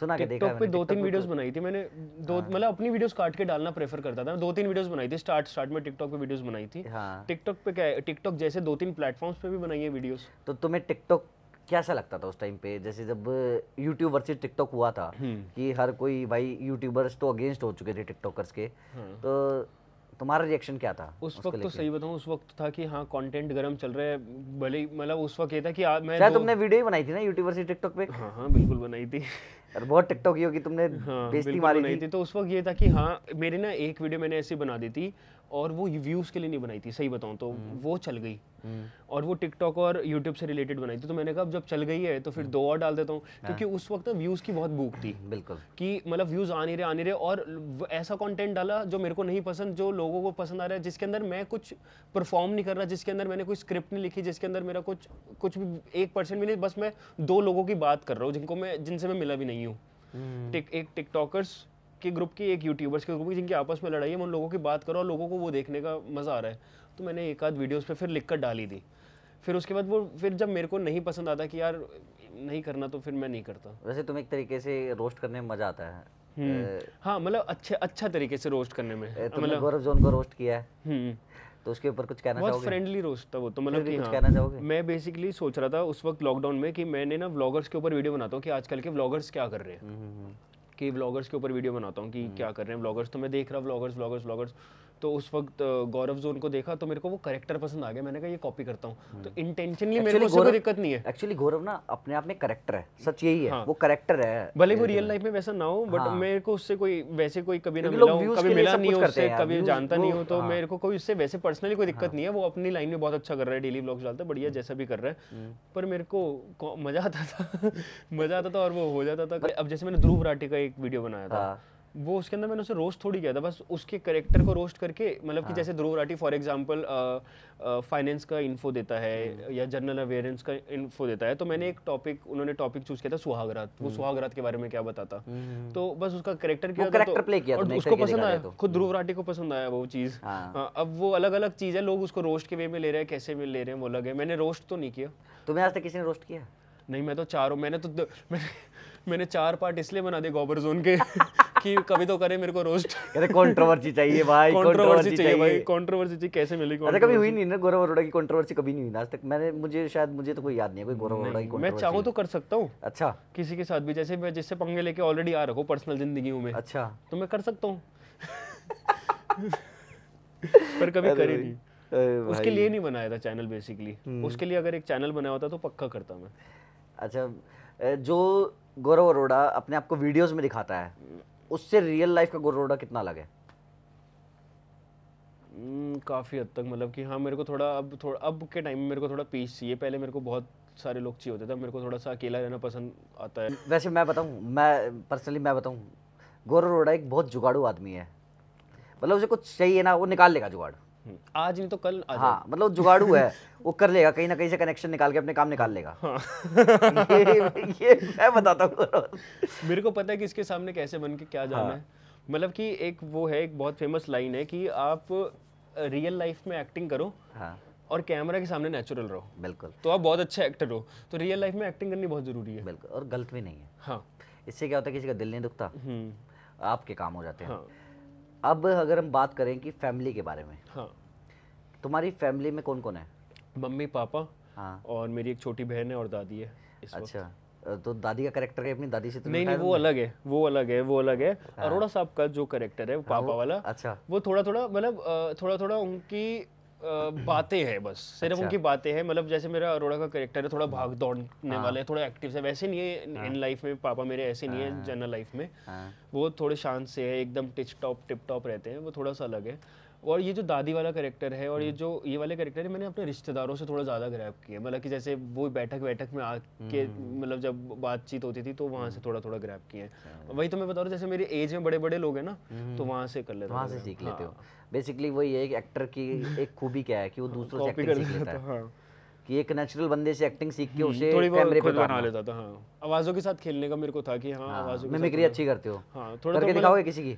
सुना के देखा पे दो तीन वीडियोस तो- बनाई थी मैंने दो हाँ। मतलब अपनी वीडियोस काट के डालना प्रेफर करता था दो तीन वीडियोस बनाई थी स्टार्ट स्टार्ट में टिकटॉक पे वीडियोस बनाई थी हाँ। टिकटॉक पे क्या टिकटॉक जैसे दो तीन प्लेटफॉर्म्स पे भी बनाई है वीडियोस तो तुम्हें टिकटॉक कैसा लगता था उस टाइम पे जैसे जब यूट्यूब वर्सेज टिकटॉक हुआ था हम्म। कि हर कोई भाई यूट्यूबर्स तो अगेंस्ट हो चुके थे टिकटॉकर्स के हाँ। तो तुम्हारा रिएक्शन क्या था उस वक्त तो सही बताऊं उस वक्त था कि हाँ कंटेंट गरम चल रहा है भले मतलब उस वक्त ये था कि आ, मैं तुमने वीडियो ही बनाई थी ना यूट्यूबर से टिकटॉक पे हाँ हाँ बिल्कुल बनाई थी बहुत टिकटॉक की तुमने हाँ, बेस्ती मारी थी तो उस वक्त ये था कि हाँ मेरी ना एक वीडियो मैंने ऐसी बना दी थी और वो व्यूज़ के लिए नहीं बनाई थी सही बताऊँ तो हम्म। वो चल गई हम्म। और वो टिकटॉक और यूट्यूब से रिलेटेड बनाई थी तो मैंने कहा जब चल गई है तो फिर हम्म। दो और डाल देता हूँ क्योंकि हाँ। उस वक्त ना व्यूज़ की बहुत भूख थी बिल्कुल कि मतलब व्यूज़ आने रहे आने रहे और ऐसा कॉन्टेंट डाला जो मेरे को नहीं पसंद जो लोगों को पसंद आ रहा है जिसके अंदर मैं कुछ परफॉर्म नहीं कर रहा जिसके अंदर मैंने कोई स्क्रिप्ट नहीं लिखी जिसके अंदर मेरा कुछ कुछ भी एक परसेंट भी नहीं बस मैं दो लोगों की बात कर रहा हूँ जिनको मैं जिनसे मैं मिला भी नहीं हूँ एक टिकटॉकर्स के ग्रुप की एक यूट्यूबर्स के ग्रुप की जिनकी आपस में लड़ाई है उन लोगों की बात करो और लोगों को वो देखने का मज़ा आ रहा है तो मैंने एक आध वीडियोज़ पर फिर लिख कर डाली दी फिर उसके बाद वो फिर जब मेरे को नहीं पसंद आता कि यार नहीं करना तो फिर मैं नहीं करता वैसे तुम एक तरीके से रोस्ट करने में मज़ा आता है हम्म। हाँ मतलब अच्छे अच्छा तरीके से रोस्ट करने में मतलब गौरव जोन को रोस्ट किया है हम्म। तो उसके ऊपर कुछ कहना चाहोगे फ्रेंडली रोस्ट था वो तो मतलब कुछ हाँ। कहना चाहोगे मैं बेसिकली सोच रहा था उस वक्त लॉकडाउन में कि मैंने ना व्लॉगर्स के ऊपर वीडियो बनाता हूँ कि आजकल के व्लॉगर्स क्या कर रहे हैं हम्म, कि व्लॉगर्स के ऊपर वीडियो बनाता हूँ कि हम्म। क्या कर रहे हैं व्लॉगर्स तो मैं देख रहा व्लॉगर्स व्लॉगर्स व्लॉगर्स तो उस वक्त गौरव जोन को देखा तो मेरे को वो करेक्टर पसंद आ गया मैंने कहा ये कॉपी करता हूँ हम्म। तो इंटेंशनली मेरे को कोई दिक्कत नहीं है एक्चुअली गौरव ना अपने आप में करेक्टर है सच यही है हाँ। वो करेक्टर है भले वो रियल लाइफ में वैसा ना हो बट हाँ। मेरे को उससे कोई वैसे कोई कभी ना मिला हूँ कभी मिला नहीं उससे कभी जानता नहीं हो तो हाँ। मेरे को कोई उससे वैसे पर्सनली कोई दिक्कत नहीं है वो अपनी लाइन में बहुत अच्छा कर रहा है डेली ब्लॉग्स डालता है बढ़िया हम्म। जैसा भी कर रहा है हम्म। पर मेरे को मजा आता था मजा आता था और वो हो जाता था अब जैसे मैंने ध्रुव राठी का एक वीडियो बनाया था वो उसके अंदर मैंने उसे रोस्ट थोड़ी किया था बस उसके करेक्टर को रोस्ट करके मतलब कि हाँ। जैसे Dhruv Rathee for example finance का इन्फो देता है हाँ। या जनरल अवेयरेंस का इन्फो देता है तो मैंने एक टॉपिक उन्होंने टॉपिक चूज किया था सुहागरात वो हम्म। सुहागरात के बारे में क्या बताता हम्म, हम्म, तो बस उसका करेक्टर किया करेक्टर प्ले तो किया और उसको पसंद आया खुद ध्रुव राठी को पसंद आया वो चीज़ हाँ। अब वो अलग अलग चीज़ है लोग उसको रोस्ट के वे में ले रहे हैं कैसे में ले रहे हैं वो अलग है मैंने रोस्ट तो नहीं किया तुम्हें आज तक किसी ने रोस्ट किया नहीं मैं तो चारों मैंने तो मैंने चार पार्ट इसलिए बना दिए गोबर जोन के कि कभी तो करे मेरे को रोस्ट कहते कंट्रोवर्सी चाहिए भाई कंट्रोवर्सी चाहिए भाई कंट्रोवर्सी चाहिए कैसे मिली अरे अच्छा, कभी हुई नहीं ना गौरव अरोड़ा की कंट्रोवर्सी कभी नहीं हुई आज तक मैंने मुझे शायद मुझे तो कोई याद नहीं है कोई गौरव अरोड़ा की मैं चाहूं तो कर सकता हूं अच्छा किसी के साथ भी जैसे मैं जिससे पंगे लेके ऑलरेडी आ रहा हूं पर्सनल जिंदगी में अच्छा तो मैं कर सकता हूं पर कभी करी नहीं उसके लिए नहीं बनाया था चैनल बेसिकली हम्म। उसके लिए अगर एक चैनल बनाया होता तो पक्का करता मैं अच्छा जो गौरव अरोड़ा अपने आप को वीडियोस में दिखाता है उससे रियल लाइफ का गोरोडा कितना अलग है hmm, काफ़ी हद तक मतलब कि हाँ मेरे को थोड़ा अब थोड़ा अब के टाइम में मेरे को थोड़ा पीस चाहिए पहले मेरे को बहुत सारे लोग चाहिए होते थे मेरे को थोड़ा सा अकेला रहना पसंद आता है वैसे मैं बताऊँ मैं पर्सनली मैं बताऊँ गौरव रोडा एक बहुत जुगाड़ू आदमी है मतलब उसे कुछ चाहिए ना वो निकाल लेगा जुगाड़ हम्म। आज नहीं तो कल आ हाँ मतलब जुगाड़ू है वो कर लेगा कहीं ना कहीं से कनेक्शन निकाल के अपने काम निकाल लेगा हाँ। ये, ये मैं बताता हूँ मेरे को पता है कि इसके सामने कैसे बन के क्या जाना हाँ। है मतलब कि एक वो है एक बहुत फेमस लाइन है कि आप रियल लाइफ में एक्टिंग करो हाँ और कैमरा के सामने नेचुरल रहो बिल्कुल तो आप बहुत अच्छे एक्टर हो तो रियल लाइफ में एक्टिंग करनी बहुत जरूरी है बिल्कुल और गलत भी नहीं है हाँ इससे क्या होता है किसी का दिल नहीं दुखता हम्म। आपके काम हो जाते हैं हाँ। अब अगर हम बात करें कि फैमिली के बारे में हाँ तुम्हारी फैमिली में कौन कौन है मम्मी पापा हाँ और मेरी एक छोटी बहन है और दादी है इस अच्छा तो दादी का करेक्टर है अपनी दादी से तो नहीं नहीं वो अलग है वो अलग है वो अलग है हाँ। अरोड़ा साहब का जो करेक्टर है हाँ, पापा वाला अच्छा वो थोड़ा थोड़ा मतलब थोड़ा थोड़ा उनकी बातें हैं बस सिर्फ अच्छा। उनकी बातें हैं मतलब जैसे मेरा अरोड़ा का करेक्टर है थोड़ा भाग दौड़ने हाँ। वाला है थोड़ा एक्टिव से वैसे नहीं है इन लाइफ हाँ। में पापा मेरे ऐसे नहीं है जनरल हाँ। लाइफ में वो थोड़े शांत से है एकदम टिच टॉप टिप टॉप रहते हैं वो थोड़ा सा अलग है और ये जो दादी वाला करेक्टर है और ये हम्म। जो ये वाले करेक्टर है मैंने अपने रिश्तेदारों से थोड़ा ज़्यादा ग्रैप किया मतलब कि जैसे वो बैठक बैठक में आके हम्म। मतलब जब बातचीत होती थी तो वहाँ से हम्म। थोड़ा थोड़ा ग्रैप किया अच्छा। वही तो मैं बता रहा हूँ जैसे मेरी एज में बड़े बड़े लोग हैं ना तो वहाँ से कर लेते वहाँ से सीख लेते हो बेसिकली वही है एक्टर की एक खूबी क्या है कि वो हाँ, दूसरों से एक्टिंग सीख लेता है हाँ। कि एक नेचुरल बंदे से एक्टिंग सीख के हम्म, उसे कैमरे पे बना लेता था हाँ आवाजों के साथ खेलने का मेरे को था कि हाँ, हाँ आवाजों मिमिक्री अच्छी करते हो हाँ थोड़ा करके तो दिखाओगे किसी की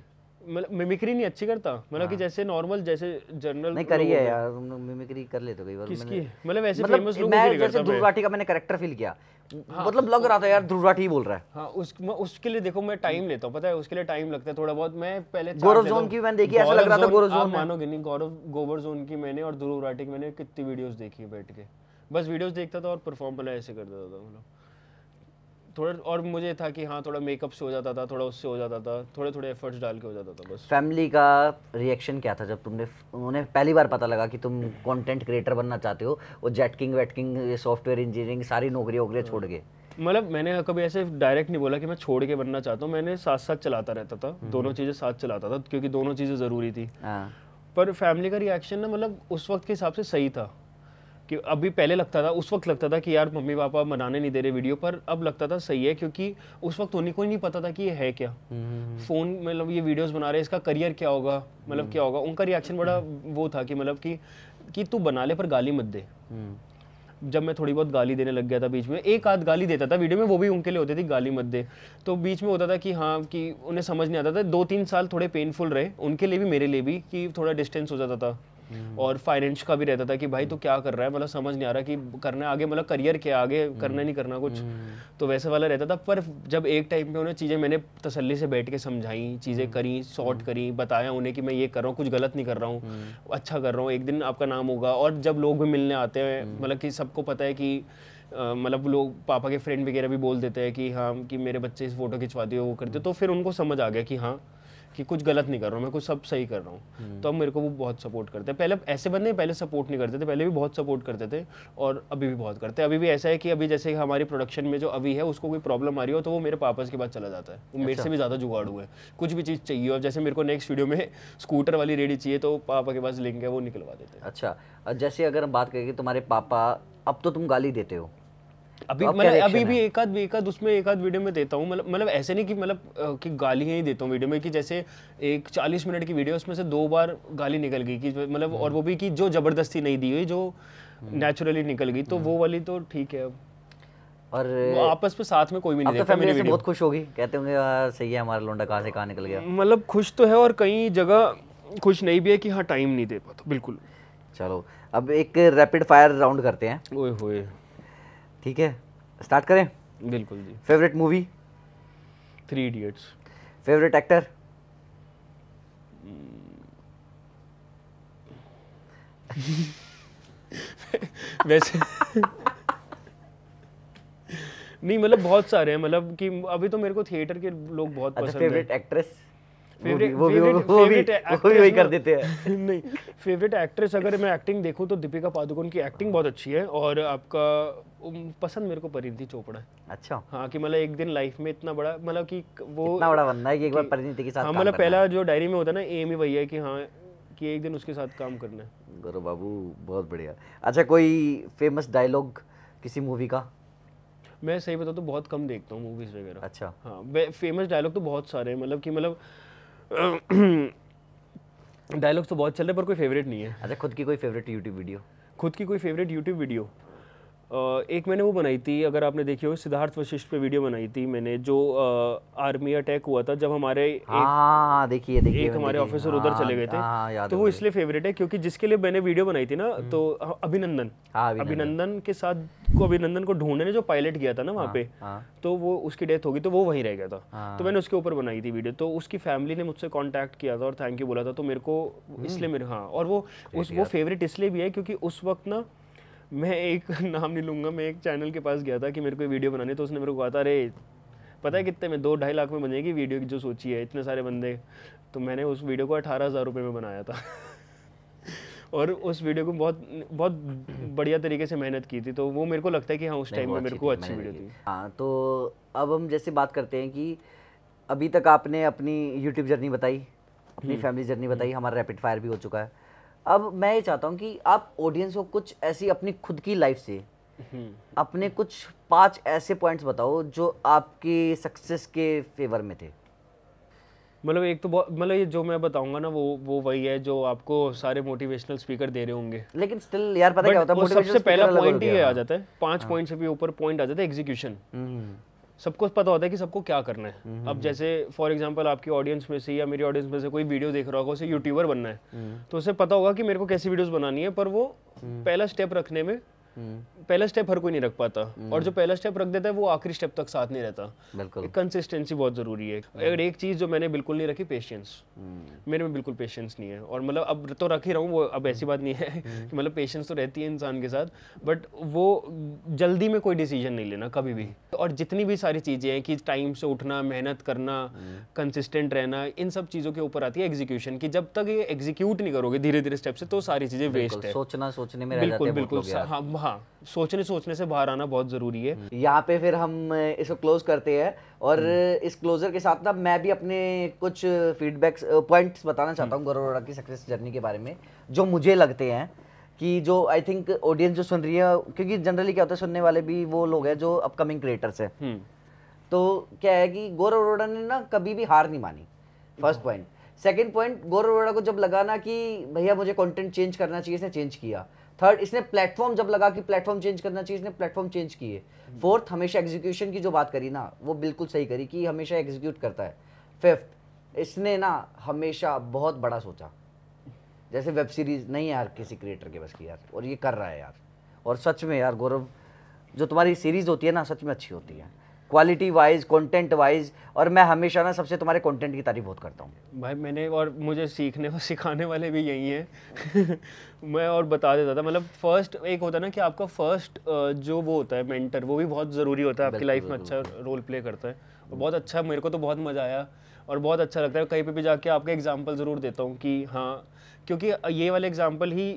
मिमिक्री मतलब नहीं अच्छी करता मतलब हाँ। कि जैसे नॉर्मल जैसे जनरल नहीं करी है यार तुम लोग मिमिक्री कर लेते तो कई बार किसकी मतलब वैसे मतलब फेमस लोगों मैं जैसे ध्रुव राठी का मैंने कैरेक्टर फील किया हाँ, मतलब लग रहा था यार ध्रुव राठी ही बोल रहा है हाँ उस मैं उसके लिए देखो मैं टाइम लेता हूँ पता है उसके लिए टाइम लगता है थोड़ा बहुत मैं पहले गौरव जोन की मैंने देखी ऐसा लग रहा था गौरव जोन मानोगे नहीं गौरव गोबर जोन की मैंने और ध्रुव राठी की मैंने कितनी वीडियोस देखी बैठ के बस वीडियोस देखता था और परफॉर्म पहले ऐसे करता था मतलब थोड़ा और मुझे था कि हाँ थोड़ा मेकअप से हो जाता था थोड़ा उससे हो जाता था थोड़े थोड़े एफर्ट्स डाल के हो जाता था बस फैमिली का रिएक्शन क्या था जब तुमने उन्हें पहली बार पता लगा कि तुम कंटेंट क्रिएटर बनना चाहते हो वो jet king wait king software engineering सारी नौकरी वोकरियाँ छोड़ हाँ। के मतलब मैंने कभी ऐसे डायरेक्ट नहीं बोला कि मैं छोड़ के बनना चाहता हूँ मैंने साथ साथ चलाता रहता था हम्म। दोनों चीज़ें साथ चलाता था क्योंकि दोनों चीज़ें ज़रूरी थी हाँ। पर फैमिली का रिएक्शन ना मतलब उस वक्त के हिसाब से सही था कि अभी पहले लगता था उस वक्त लगता था कि यार मम्मी पापा बनाने नहीं दे रहे वीडियो पर अब लगता था सही है क्योंकि उस वक्त उन्हें को नहीं पता था कि ये है क्या हम्म। फ़ोन मतलब ये वीडियोस बना रहे इसका करियर क्या होगा मतलब हम्म। क्या होगा उनका रिएक्शन बड़ा वो था कि मतलब कि कि तू बना ले पर गाली मत दे हम्म। जब मैं थोड़ी बहुत गाली देने लग गया था बीच में एक आध गाली देता था वीडियो में वो भी उनके लिए होती थी गाली मत दे तो बीच में होता था कि हाँ कि उन्हें समझ नहीं आता था दो तीन साल थोड़े पेनफुल रहे उनके लिए भी मेरे लिए भी कि थोड़ा डिस्टेंस हो जाता था हम्म। और फाइनेंस का भी रहता था कि भाई तो क्या कर रहा है मतलब समझ नहीं आ रहा कि करना आगे मतलब करियर क्या आगे हम्म। करना नहीं करना कुछ तो वैसे वाला रहता था पर जब एक टाइम पे उन्हें चीज़ें मैंने तसल्ली से बैठ के समझाई चीज़ें करी सॉर्ट करी बताया उन्हें कि मैं ये कर रहा हूँ कुछ गलत नहीं कर रहा हूँ अच्छा कर रहा हूँ एक दिन आपका नाम होगा और जब लोग भी मिलने आते हैं मतलब कि सबको पता है कि मतलब लोग पापा के फ्रेंड वगैरह भी बोल देते हैं कि हाँ कि मेरे बच्चे इस फोटो खिंचवाते हो वो करते तो फिर उनको समझ आ गया कि हाँ कि कुछ गलत नहीं कर रहा हूँ मैं कुछ सब सही कर रहा हूँ हम्म। तो अब मेरे को वो बहुत सपोर्ट करते हैं पहले ऐसे बंदे पहले सपोर्ट नहीं करते थे पहले भी बहुत सपोर्ट करते थे और अभी भी बहुत करते हैं अभी भी ऐसा है कि अभी जैसे हमारी प्रोडक्शन में जो अभी है उसको कोई प्रॉब्लम आ रही हो तो वो मेरे पापा के पास चला जाता है वो मेरे अच्छा। से भी ज़्यादा जुगाड़ हुआ है कुछ भी चीज़ चाहिए और जैसे मेरे को नेक्स्ट वीडियो में स्कूटर वाली रेडी चाहिए तो पापा के पास लिंक है वो निकलवा देते हैं अच्छा जैसे अगर हम बात करेंगे तुम्हारे पापा अब तो तुम गाली देते हो अभी तो मतलब अभी भी एक आध एक आध उसमें एक आध वीडियो में देता हूँ मतलब मतलब ऐसे नहीं कि मतलब कि गाली ही देता हूँ वीडियो में कि जैसे एक चालीस मिनट की वीडियो उसमें से दो बार गाली निकल गई कि मतलब और वो भी कि जो ज़बरदस्ती नहीं दी हुई जो नेचुरली हम्म। निकल गई तो हम्म। वो वाली तो ठीक है और आपस में साथ में कोई भी नहीं तो देखा मेरी बहुत खुश होगी कहते होंगे सही है हमारा लोंडा कहाँ से कहाँ निकल गया मतलब खुश तो है और कई जगह खुश नहीं भी है कि हाँ टाइम नहीं दे पाता बिल्कुल चलो अब एक रैपिड फायर राउंड करते हैं ओए होए ठीक है स्टार्ट करें बिल्कुल जी favourite movie three idiots favourite actor वैसे नहीं मतलब बहुत सारे हैं मतलब कि अभी तो मेरे को थिएटर के लोग बहुत अच्छा, पसंद हैं फेवरेट एक्ट्रेस फेवरेट एक्ट्रेस अगर मैं एक्टिंग देखूँ तो दीपिका पादुकोण की एक्टिंग बहुत अच्छी है और आपका पसंद मेरे को परिणीति चोपड़ा है अच्छा हाँ कि मतलब एक दिन लाइफ में इतना बड़ा मतलब कि वो इतना बड़ा बनना है कि एक बार परिणीति के साथ हाँ मतलब पहला जो डायरी में होता है ना एम ही वही है कि हाँ कि एक दिन उसके साथ काम करना है गौरव बाबू बहुत बढ़िया अच्छा कोई फेमस डायलॉग किसी मूवी का मैं सही बताऊँ तो बहुत कम देखता हूँ मूवीज़ वगैरह अच्छा हाँ फेमस डायलॉग तो बहुत सारे हैं मतलब कि मतलब डायलॉग्स तो बहुत चल रहे पर कोई फेवरेट नहीं है अच्छा खुद की कोई फेवरेट यूट्यूब वीडियो खुद की कोई फेवरेट यूट्यूब वीडियो एक मैंने वो बनाई थी अगर आपने देखी हो सिद्धार्थ वशिष्ठ पे वीडियो बनाई थी मैंने जो आ, आर्मी अटैक हुआ था जब हमारे हाँ देखिए देखिए एक हमारे ऑफिसर उधर हाँ, चले गए थे हाँ, तो वो इसलिए फेवरेट है क्योंकि जिसके लिए मैंने वीडियो बनाई थी ना हम्म। तो हाँ, अभिनंदन अभिनंदन के साथ को अभिनंदन को ढूंढने जो पायलट किया था ना वहाँ पे तो वो उसकी डेथ होगी तो वो वहीं रह गया था तो मैंने उसके ऊपर बनाई थी वीडियो तो उसकी फैमिली ने मुझसे कॉन्टैक्ट किया था और थैंक यू बोला था तो मेरे को हम्म। इसलिए मेरे हाँ और वो उस वो फेवरेट इसलिए भी है क्योंकि उस वक्त ना मैं एक नाम नहीं लूँगा मैं एक चैनल के पास गया था कि मेरे को वीडियो बनाने तो उसने मेरे को कहा था अरे पता है कितने में दो ढाई लाख में बनेगी वीडियो की जो सोची है इतने सारे बंदे तो मैंने उस वीडियो को अठारह हज़ार रुपये में बनाया था और उस वीडियो को बहुत बहुत बढ़िया तरीके से मेहनत की थी तो वो मेरे को लगता है कि हाँ उस टाइम में मेरे को अच्छी वीडियो थी हाँ तो अब हम जैसे बात करते हैं कि अभी तक आपने अपनी यूट्यूब जर्नी बताई अपनी फैमिली हम्म। जर्नी हम्म। बताई हमारा रैपिड फायर भी हो चुका है अब मैं ये चाहता हूँ कि आप ऑडियंस को कुछ ऐसी अपनी खुद की लाइफ से हम्म। अपने कुछ पांच ऐसे पॉइंट्स बताओ जो आपके सक्सेस के फेवर में थे मतलब एक तो मतलब ये जो मैं बताऊंगा ना वो वो वही है जो आपको सारे मोटिवेशनल स्पीकर दे रहे होंगे लेकिन स्टिल यार पता क्या होता है सबसे पहला पॉइंट ही आ जाता है पांच पॉइंट हाँ। से भी ऊपर पॉइंट आ जाता है एग्जीक्यूशन सबको पता होता है कि सबको क्या करना है हम्म, अब हम्म, जैसे फॉर एग्जाम्पल आपकी ऑडियंस में से या मेरी ऑडियंस में से कोई वीडियो देख रहा होगा उसे यूट्यूबर बनना है हम्म। तो उसे पता होगा कि मेरे को कैसी वीडियोस बनानी है पर वो पहला स्टेप रखने में हम्म। पहला स्टेप हर कोई नहीं रख पाता हम्म। और जो पहला स्टेप रख देता है वो आखिरी स्टेप तक साथ नहीं रहता कंसिस्टेंसी बहुत जरूरी है हम्म। अगर एक चीज जो मैंने बिल्कुल नहीं रखी पेशेंस मेरे में बिल्कुल पेशेंस नहीं है और मतलब अब तो रख ही रहा हूँ वो अब ऐसी बात नहीं है कि मतलब पेशेंस तो रहती है इंसान के साथ बट वो जल्दी में कोई डिसीजन नहीं लेना कभी भी और जितनी भी सारी चीज़ें हैं कि टाइम से उठना मेहनत करना कंसिस्टेंट रहना इन सब चीज़ों के ऊपर आती है एग्जीक्यूशन की जब तक ये एग्जीक्यूट नहीं करोगे धीरे धीरे स्टेप से तो सारी चीज़ें वेस्ट है सोचना सोचने में बिल्कुल बिल्कुल हाँ सोचने सोचने से बाहर आना बहुत ज़रूरी है हम्म। यहाँ पे फिर हम इसको क्लोज करते हैं और हम्म। इस क्लोजर के साथ ना मैं भी अपने कुछ फीडबैक्स पॉइंट्स बताना चाहता हूँ हम्म। गौरव की सक्सेस जर्नी के बारे में जो मुझे लगते हैं कि जो आई थिंक ऑडियंस जो सुन रही है क्योंकि जनरली क्या होता है सुनने वाले भी वो लोग हैं जो अपकमिंग क्रिएटर्स हैं तो क्या है कि गौरव अरोड़ा ने ना कभी भी हार नहीं मानी first point second point Gaurav Arora को जब लगा ना कि भैया मुझे कंटेंट चेंज करना चाहिए इसने चेंज किया थर्ड इसने प्लेटफॉर्म जब लगा कि प्लेटफॉर्म चेंज करना चाहिए इसने प्लेटफॉर्म चेंज किए फोर्थ हमेशा एग्जीक्यूशन की जो बात करी ना वो बिल्कुल सही करी कि हमेशा एग्जीक्यूट करता है फिफ्थ इसने ना हमेशा बहुत बड़ा सोचा जैसे वेब सीरीज नहीं यार किसी क्रिएटर के बस की यार और ये कर रहा है यार और सच में यार गौरव जो तुम्हारी सीरीज होती है ना सच में अच्छी होती है क्वालिटी वाइज कंटेंट वाइज और मैं हमेशा ना सबसे तुम्हारे कंटेंट की तारीफ बहुत करता हूँ भाई मैंने और मुझे सीखने और सिखाने वाले भी यही हैं मैं और बता देता था मतलब फर्स्ट एक होता है ना कि आपका फर्स्ट जो वो होता है मेंटर वो भी बहुत ज़रूरी होता है आपकी लाइफ में अच्छा रोल प्ले करता है और बहुत अच्छा मेरे को तो बहुत मज़ा आया और बहुत अच्छा लगता है कहीं पर भी जाके आपका एग्जाम्पल ज़रूर देता हूँ कि हाँ क्योंकि ये वाले एग्जाम्पल ही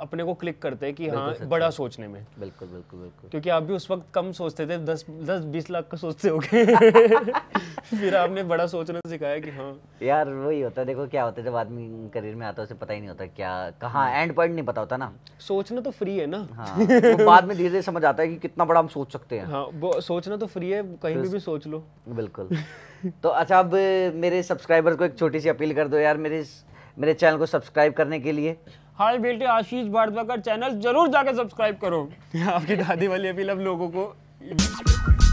अपने को क्लिक करते हैं कि हाँ बड़ा सोचने में बिल्कुल बिल्कुल बिल्कुल क्योंकि आप भी उस वक्त कम सोचते थे दस दस बीस लाख का सोचते हो फिर आपने बड़ा सोचना सिखाया कि हाँ यार वही होता है देखो क्या होता है जब आदमी करियर में आता है उसे पता ही नहीं होता क्या कहाँ एंड हम्म। पॉइंट नहीं पता होता ना सोचना तो फ्री है ना हाँ तो बाद में धीरे धीरे समझ आता है कि कितना बड़ा हम सोच सकते हैं हाँ सोचना तो फ्री है कहीं भी, भी सोच लो बिल्कुल तो अच्छा अब मेरे सब्सक्राइबर को एक छोटी सी अपील कर दो यार मेरे मेरे चैनल को सब्सक्राइब करने के लिए हाल बेटे आशीष भारद्वाकर चैनल जरूर जाकर सब्सक्राइब करो आपकी दादी वाली अपील लोगों को